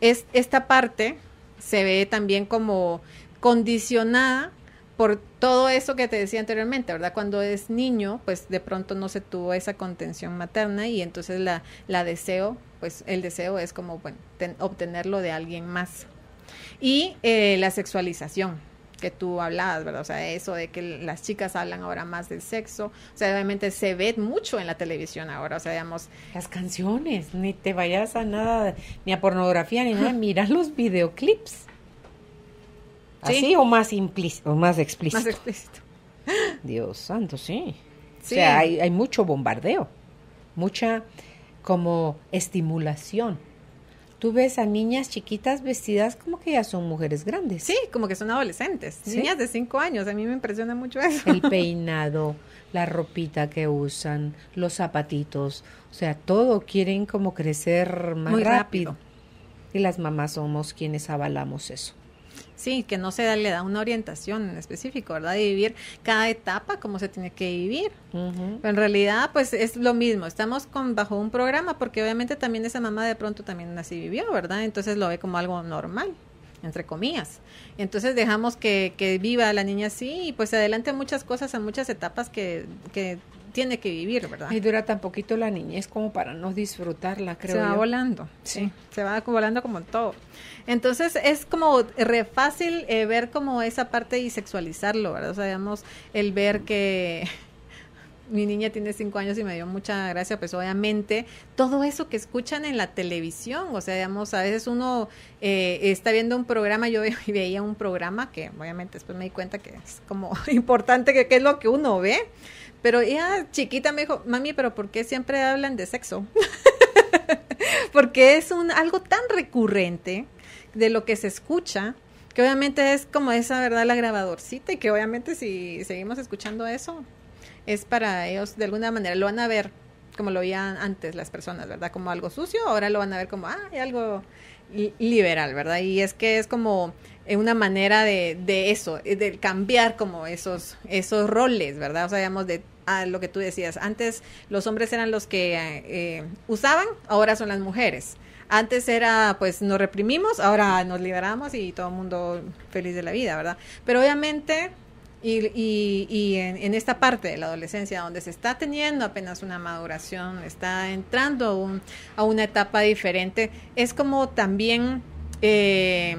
es, esta parte se ve también como condicionada por todo eso que te decía anteriormente, ¿verdad? Cuando es niño, pues de pronto no se tuvo esa contención materna y entonces la, la deseo, pues el deseo es como, bueno, obtenerlo de alguien más. Y eh, la sexualización que tú hablabas, ¿verdad? O sea, eso de que las chicas hablan ahora más del sexo, o sea, obviamente se ve mucho en la televisión ahora, o sea, digamos... Las canciones, ni te vayas a nada, ni a pornografía, ni nada, mira los videoclips ¿Así o más implícito? O más explícito. Más explícito. Dios santo, sí. O sea, hay, hay mucho bombardeo, mucha como estimulación. Tú ves a niñas chiquitas vestidas como que ya son mujeres grandes. Sí, como que son adolescentes, niñas de cinco años, a mí me impresiona mucho eso. El peinado, la ropita que usan, los zapatitos, o sea, todo quieren como crecer más rápido. Y las mamás somos quienes avalamos eso. Sí, que no se le da una orientación en específico, ¿verdad? De vivir cada etapa como se tiene que vivir. en realidad, pues es lo mismo, estamos con, bajo un programa porque obviamente también esa mamá de pronto también así vivió, ¿verdad? Entonces lo ve como algo normal entre comillas. Entonces dejamos que, viva la niña así y pues se adelante muchas cosas, a muchas etapas que, que tiene que vivir, ¿verdad? Y dura tan poquito la niñez como para no disfrutarla, creo. Se va volando, sí. Se va volando como todo. Entonces es como re fácil eh, ver como esa parte y sexualizarlo, ¿verdad? O sea, digamos, el ver que mi niña tiene cinco años y me dio mucha gracia, pues obviamente todo eso que escuchan en la televisión, o sea, digamos, a veces uno eh, está viendo un programa, yo veía un programa que obviamente después me di cuenta que es como importante que, qué es lo que uno ve pero ella chiquita me dijo, mami, pero ¿por qué siempre hablan de sexo? Porque es un, algo tan recurrente de lo que se escucha, que obviamente es como esa verdad la grabadorcita y que obviamente si seguimos escuchando eso, es para ellos de alguna manera, lo van a ver como lo veían antes las personas, ¿verdad? Como algo sucio, ahora lo van a ver como, ah, algo liberal, ¿verdad? Y es que es como eh, una manera de, de eso, eh, de cambiar como esos, esos roles, ¿verdad? O sea, digamos, de a lo que tú decías. Antes los hombres eran los que eh, eh, usaban, ahora son las mujeres. Antes era, pues nos reprimimos, ahora nos liberamos y todo el mundo feliz de la vida, ¿verdad? Pero obviamente, y, en, esta parte de la adolescencia, donde se está teniendo apenas una maduración, está entrando a una etapa diferente, es como también... Eh,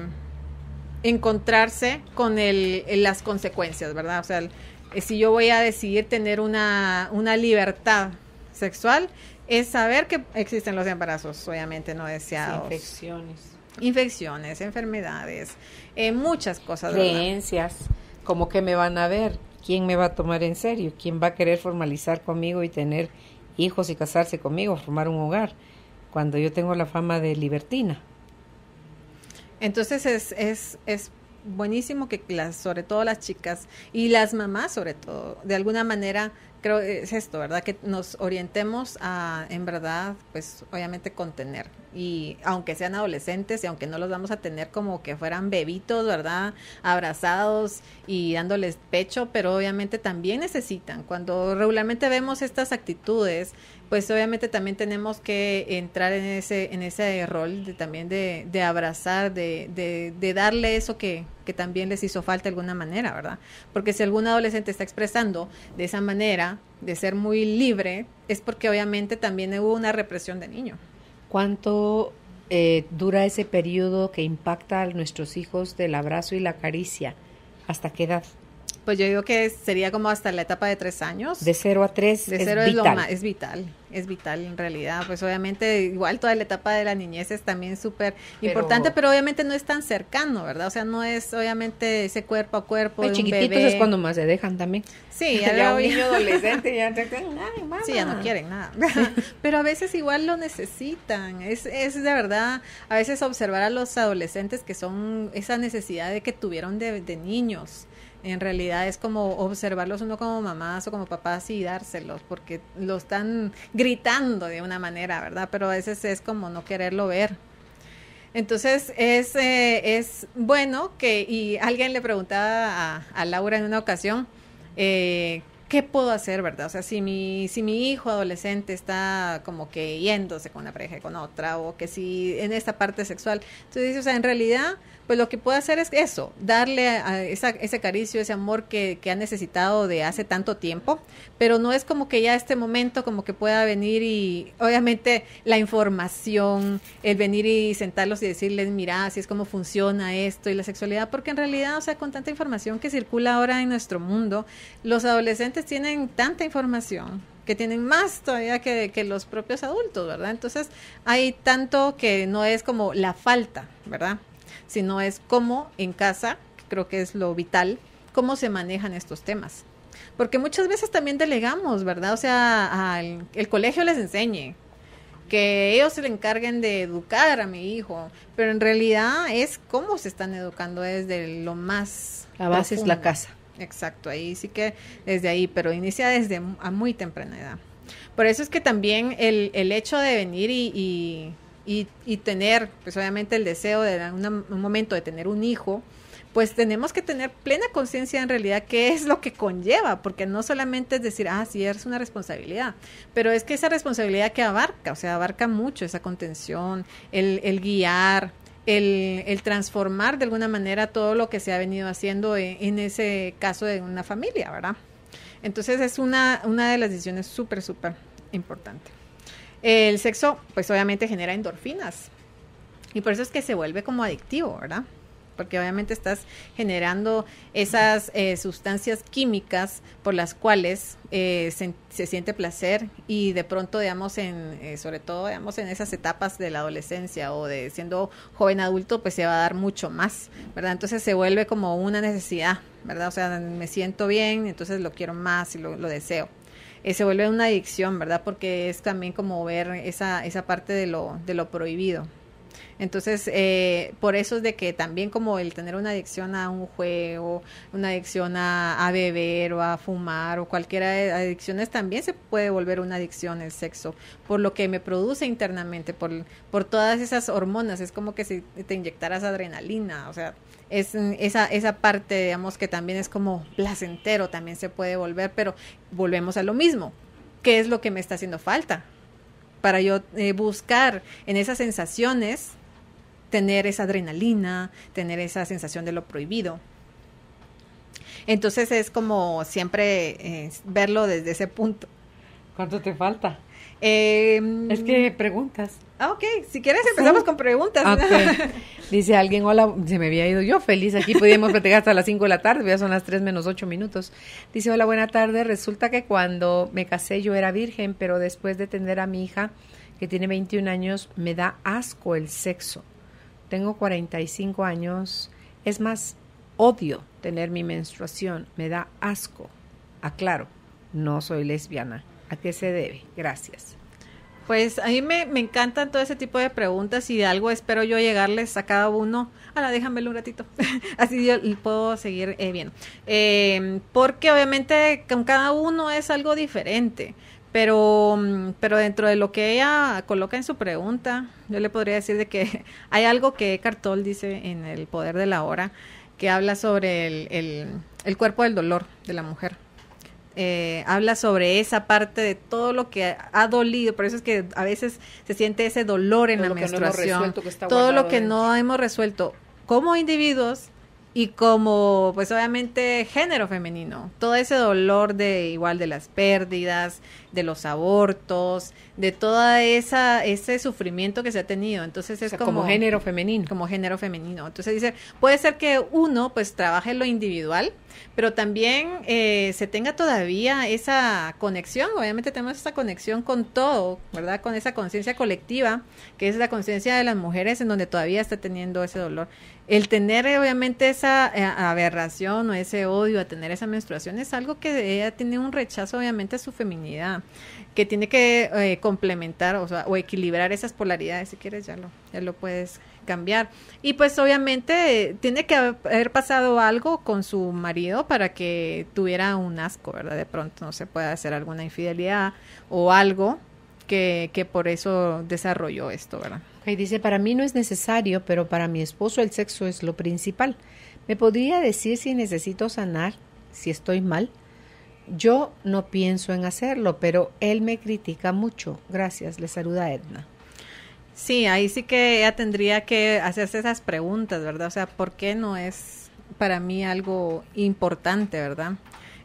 encontrarse con el, las consecuencias, ¿verdad? O sea, eh, si yo voy a decidir tener una, libertad sexual, es saber que existen los embarazos, obviamente no deseados. Infecciones. Infecciones, enfermedades, eh, muchas cosas. Creencias, como que me van a ver, quién me va a tomar en serio, quién va a querer formalizar conmigo y tener hijos y casarse conmigo, formar un hogar, cuando yo tengo la fama de libertina. Entonces es, es buenísimo que las, sobre todo las chicas y las mamás sobre todo, de alguna manera creo es esto, ¿verdad? Que nos orientemos a, en verdad, pues obviamente contener. Y aunque sean adolescentes y aunque no los vamos a tener como que fueran bebitos, ¿verdad? Abrazados y dándoles pecho, pero obviamente también necesitan. Cuando regularmente vemos estas actitudes, pues obviamente también tenemos que entrar en ese, en ese rol de, también de, abrazar, de, darle eso que, también les hizo falta de alguna manera, ¿verdad? Porque si algún adolescente está expresando de esa manera, de ser muy libre, es porque obviamente también hubo una represión de niño. ¿Cuánto eh, dura ese periodo que impacta a nuestros hijos del abrazo y la caricia? ¿Hasta qué edad? Pues yo digo que sería como hasta la etapa de tres años. De cero a tres. De cero es, lo vital. es vital, es vital en realidad. Pues obviamente igual toda la etapa de la niñez es también súper importante, pero, obviamente no es tan cercano, ¿verdad? O sea, no es obviamente ese cuerpo a cuerpo. De chiquititos es cuando más se dejan también. Sí, ya, niño adolescente ya ya no quieren nada. pero a veces igual lo necesitan. Es, es de verdad, a veces observar a los adolescentes que son esa necesidad de que tuvieron de niños en realidad es como observarlos uno como mamás o como papás y dárselos, porque lo están gritando de una manera, ¿verdad? Pero a veces es como no quererlo ver. Entonces es, eh, es bueno que, y alguien le preguntaba a, Laura en una ocasión, eh, ¿qué puedo hacer, verdad? O sea, si mi, si mi hijo adolescente está como que yéndose con una pareja y con otra, o que si en esta parte sexual. Entonces, o sea, en realidad pues lo que puede hacer es eso, darle a ese caricio, ese amor que, ha necesitado de hace tanto tiempo, pero no es como que ya este momento como que pueda venir y obviamente la información, el venir y sentarlos y decirles, mira, así es como funciona esto y la sexualidad, porque en realidad, o sea, con tanta información que circula ahora en nuestro mundo, los adolescentes tienen tanta información que tienen más todavía que, los propios adultos, ¿verdad? Entonces hay tanto que no es como la falta, ¿verdad? sino es cómo en casa, creo que es lo vital, cómo se manejan estos temas. Porque muchas veces también delegamos, ¿verdad? O sea, al, el colegio les enseñe, que ellos se le encarguen de educar a mi hijo, pero en realidad es cómo se están educando desde lo más... La base es la casa. Exacto, ahí sí que desde ahí, pero inicia desde a muy temprana edad. Por eso es que también el, el hecho de venir y y, tener, pues obviamente el deseo de una, un momento de tener un hijo, pues tenemos que tener plena conciencia en realidad qué es lo que conlleva, porque no solamente es decir, ah, sí, es una responsabilidad, pero es que esa responsabilidad que abarca, o sea, abarca mucho esa contención, el, guiar, el, transformar de alguna manera todo lo que se ha venido haciendo e, en, ese caso de una familia, ¿verdad? Entonces es una, una de las decisiones súper, súper importante. El sexo, pues obviamente genera endorfinas. Y por eso es que se vuelve como adictivo, ¿verdad? Porque obviamente estás generando esas eh, sustancias químicas por las cuales eh, se, siente placer y de pronto, digamos, en, eh, sobre todo, digamos, en esas etapas de la adolescencia o de siendo joven adulto, pues se va a dar mucho más, ¿verdad? Entonces se vuelve como una necesidad, ¿verdad? O sea, me siento bien, entonces lo quiero más y lo deseo. Eh, se vuelve una adicción, ¿verdad? Porque es también como ver esa, esa parte de lo, de lo prohibido. Entonces, eh, por eso es de que también como el tener una adicción a un juego, una adicción a, beber o a fumar o cualquiera de adicciones, también se puede volver una adicción el sexo, por lo que me produce internamente, por, por todas esas hormonas, es como que si te inyectaras adrenalina, o sea, es esa, esa parte, digamos, que también es como placentero, también se puede volver, pero volvemos a lo mismo. ¿Qué es lo que me está haciendo falta? Para yo eh, buscar en esas sensaciones, tener esa adrenalina, tener esa sensación de lo prohibido. Entonces es como siempre eh, verlo desde ese punto. ¿Cuánto te falta? Em, es que preguntas. Ah, ok. Si quieres empezamos con preguntas. Ah, Dice alguien, hola, se me había ido yo feliz. Aquí podíamos platicar hasta las 5 de la tarde, ya son las 3 menos 8 minutos. Dice, hola, buena tarde. Resulta que cuando me casé yo era virgen, pero después de tener a mi hija, que tiene 21 años, me da asco el sexo. Tengo 45 años. Es más, odio tener mi menstruación. Me da asco. Aclaro, no soy lesbiana. ¿A qué se debe? Gracias. Pues a mí me, encantan todo ese tipo de preguntas y de algo espero yo llegarles a cada uno. Ahora déjamelo un ratito, así yo puedo seguir eh, bien. Eh, porque obviamente con cada uno es algo diferente, pero, mm, pero dentro de lo que ella coloca en su pregunta, yo le podría decir de que hay algo que Cartol dice en El Poder de la Hora, que habla sobre el, el cuerpo del dolor de la mujer. Eh, habla sobre esa parte de todo lo que ha dolido, por eso es que a veces se siente ese dolor en la menstruación, todo lo que no hemos resuelto como individuos y como pues obviamente género femenino, todo ese dolor de igual de las pérdidas, de los abortos, de toda esa ese sufrimiento que se ha tenido. Entonces es como, género femenino, como género femenino. Entonces dice, puede ser que uno pues trabaje lo individual, pero también eh, se tenga todavía esa conexión. Obviamente tenemos esa conexión con todo, ¿verdad? Con esa conciencia colectiva, que es la conciencia de las mujeres en donde todavía está teniendo ese dolor. El tener obviamente esa eh, aberración o ese odio a tener esa menstruación es algo que ella eh, tiene un rechazo obviamente a su feminidad que tiene que eh, complementar o, equilibrar esas polaridades, si quieres ya lo, ya lo puedes cambiar. Y pues obviamente tiene que haber pasado algo con su marido para que tuviera un asco, ¿verdad? De pronto no se puede hacer alguna infidelidad o algo que, que por eso desarrolló esto, ¿verdad? Y dice, para mí no es necesario, pero para mi esposo el sexo es lo principal. ¿Me podría decir si necesito sanar, si estoy mal? Yo no pienso en hacerlo, pero él me critica mucho. Gracias, le saluda Edna. Sí, ahí sí que ella tendría que hacerse esas preguntas, ¿verdad? O sea, ¿por qué no es para mí algo importante, ¿verdad?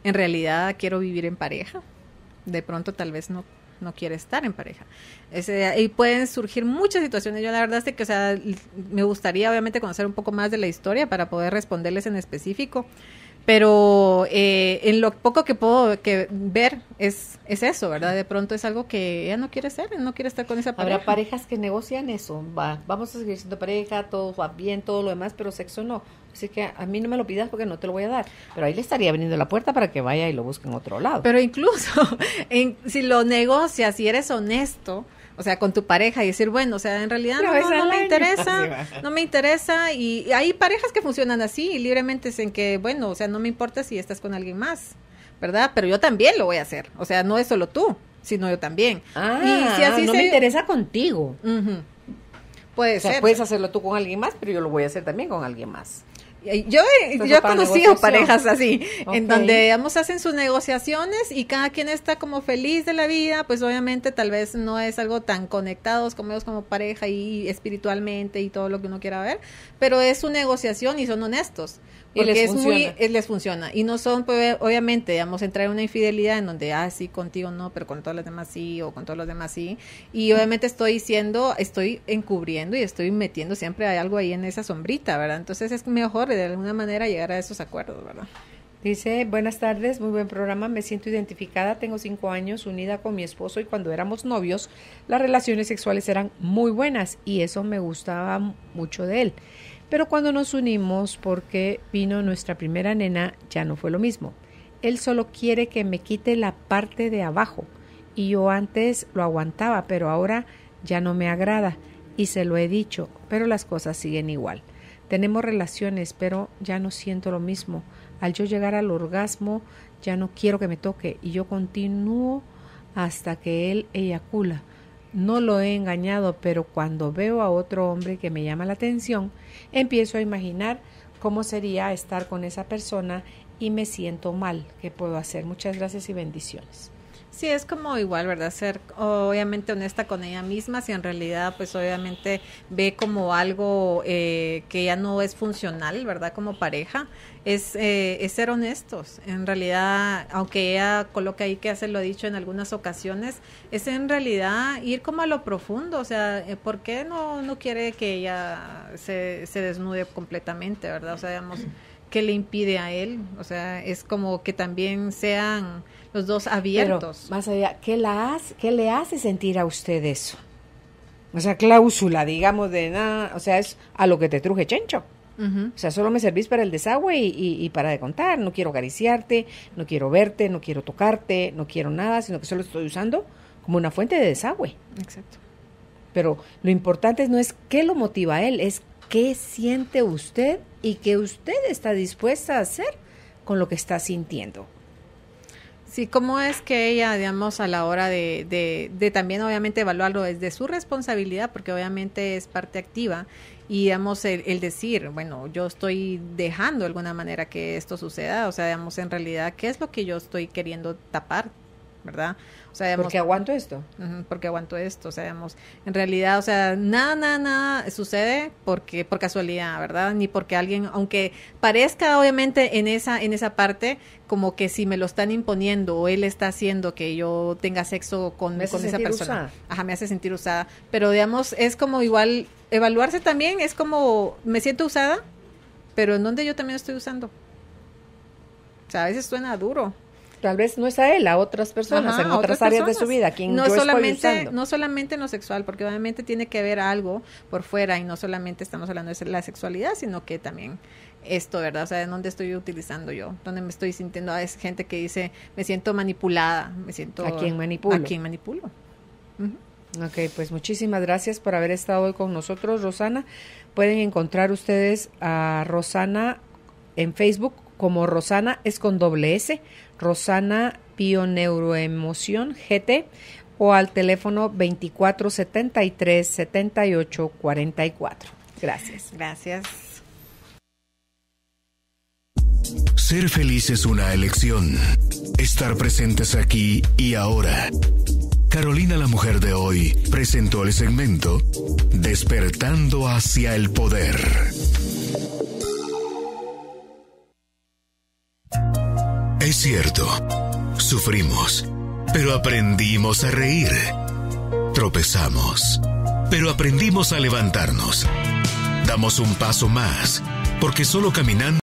En realidad quiero vivir en pareja. De pronto tal vez no, no quiere estar en pareja. Ese, y pueden surgir muchas situaciones. Yo la verdad es que, o sea, me gustaría obviamente conocer un poco más de la historia para poder responderles en específico pero eh, en lo poco que puedo que ver es, es eso, ¿verdad? De pronto es algo que ella no quiere hacer, no quiere estar con esa pareja. Habrá parejas que negocian eso, va, vamos a seguir siendo pareja, todo va bien, todo lo demás, pero sexo no. Así que a mí no me lo pidas porque no te lo voy a dar. Pero ahí le estaría abriendo la puerta para que vaya y lo busque en otro lado. Pero incluso si lo negocias, y eres honesto, o sea, con tu pareja y decir, bueno, o sea, en realidad no, me interesa, no me interesa. Y hay parejas que funcionan así, libremente, es en que, bueno, o sea, no me importa si estás con alguien más, ¿verdad? Pero yo también lo voy a hacer, o sea, no es solo tú, sino yo también. Ah, no se... me interesa contigo. Puedes hacerlo tú con alguien más, pero yo lo voy a hacer también con alguien más. Yo, he eh, pues conocido parejas así, en donde, ambos hacen sus negociaciones y cada quien está como feliz de la vida, pues obviamente tal vez no es algo tan conectados como ellos como pareja y espiritualmente y todo lo que uno quiera ver, pero es su negociación y son honestos. Y les funciona. Muy, les funciona. Y no son, pues, obviamente, digamos, entrar en una infidelidad en donde, ah, sí, contigo no, pero con todos los demás sí, o con todos los demás sí. Y obviamente estoy diciendo, estoy encubriendo y estoy metiendo siempre hay algo ahí en esa sombrita, ¿verdad? Entonces es mejor de alguna manera llegar a esos acuerdos, ¿verdad? Dice, buenas tardes, muy buen programa, me siento identificada, tengo cinco años unida con mi esposo y cuando éramos novios las relaciones sexuales eran muy buenas y eso me gustaba mucho de él. Pero cuando nos unimos porque vino nuestra primera nena, ya no fue lo mismo. Él solo quiere que me quite la parte de abajo. Y yo antes lo aguantaba, pero ahora ya no me agrada. Y se lo he dicho, pero las cosas siguen igual. Tenemos relaciones, pero ya no siento lo mismo. Al yo llegar al orgasmo, ya no quiero que me toque. Y yo continúo hasta que él eyacula. No lo he engañado, pero cuando veo a otro hombre que me llama la atención, empiezo a imaginar cómo sería estar con esa persona y me siento mal. que puedo hacer? Muchas gracias y bendiciones. Sí, es como igual, ¿verdad? Ser obviamente honesta con ella misma, si en realidad pues obviamente ve como algo eh, que ya no es funcional, ¿verdad? Como pareja, es, eh, ser honestos. En realidad, aunque ella coloca ahí que hace lo dicho en algunas ocasiones, es en realidad ir como a lo profundo, o sea, eh, ¿por qué no, no quiere que ella se, se desnude completamente, ¿verdad? O sea, digamos... ¿qué le impide a él? O sea, es como que también sean los dos abiertos. más allá, ¿qué, le hace sentir a usted eso? O sea, cláusula, digamos, de nada, o sea, es a lo que te truje, chencho. O sea, solo me servís para el desagüe y, para de contar. No quiero acariciarte, no quiero verte, no quiero tocarte, no quiero nada, sino que solo estoy usando como una fuente de desagüe. Exacto. Pero lo importante no es qué lo motiva a él, es qué siente usted y qué usted está dispuesta a hacer con lo que está sintiendo. Sí, cómo es que ella, digamos, a la hora de, de, de, también obviamente evaluarlo desde su responsabilidad, porque obviamente es parte activa, y digamos, el, el, decir, bueno, yo estoy dejando de alguna manera que esto suceda, o sea, digamos, en realidad, ¿qué es lo que yo estoy queriendo tapar? ¿Verdad? O sea, porque aguanto esto. porque aguanto esto. O sea, en realidad, o sea, nada, nada, nada sucede porque, por casualidad, ¿verdad? Ni porque alguien, aunque parezca obviamente en esa, en esa parte, como que si me lo están imponiendo o él está haciendo que yo tenga sexo con, con esa persona. Ajá, me hace sentir usada. Pero digamos, es como igual, evaluarse también es como, me siento usada, pero en dónde yo también estoy usando. O sea, a veces suena duro, tal vez no es a él, a otras personas, en otras, áreas de su vida. Quien no, solamente, no solamente en lo sexual, porque obviamente tiene que ver algo por fuera y no solamente estamos hablando de la sexualidad, sino que también esto, ¿verdad? O sea, ¿en dónde estoy utilizando yo? ¿Dónde me estoy sintiendo? Ah, es gente que dice, me siento manipulada, me siento... ¿A quién manipulo? ¿A manipulo? Ok, pues muchísimas gracias por haber estado hoy con nosotros, Rosana. Pueden encontrar ustedes a Rosana en Facebook como Rosana es con doble S, Rosana Pioneuroemoción GT o al teléfono 2473 7844. Gracias. Gracias. Ser feliz es una elección. Estar presentes aquí y ahora. Carolina la Mujer de hoy presentó el segmento Despertando hacia el Poder. Es cierto, sufrimos, pero aprendimos a reír. Tropezamos, pero aprendimos a levantarnos. Damos un paso más, porque solo caminando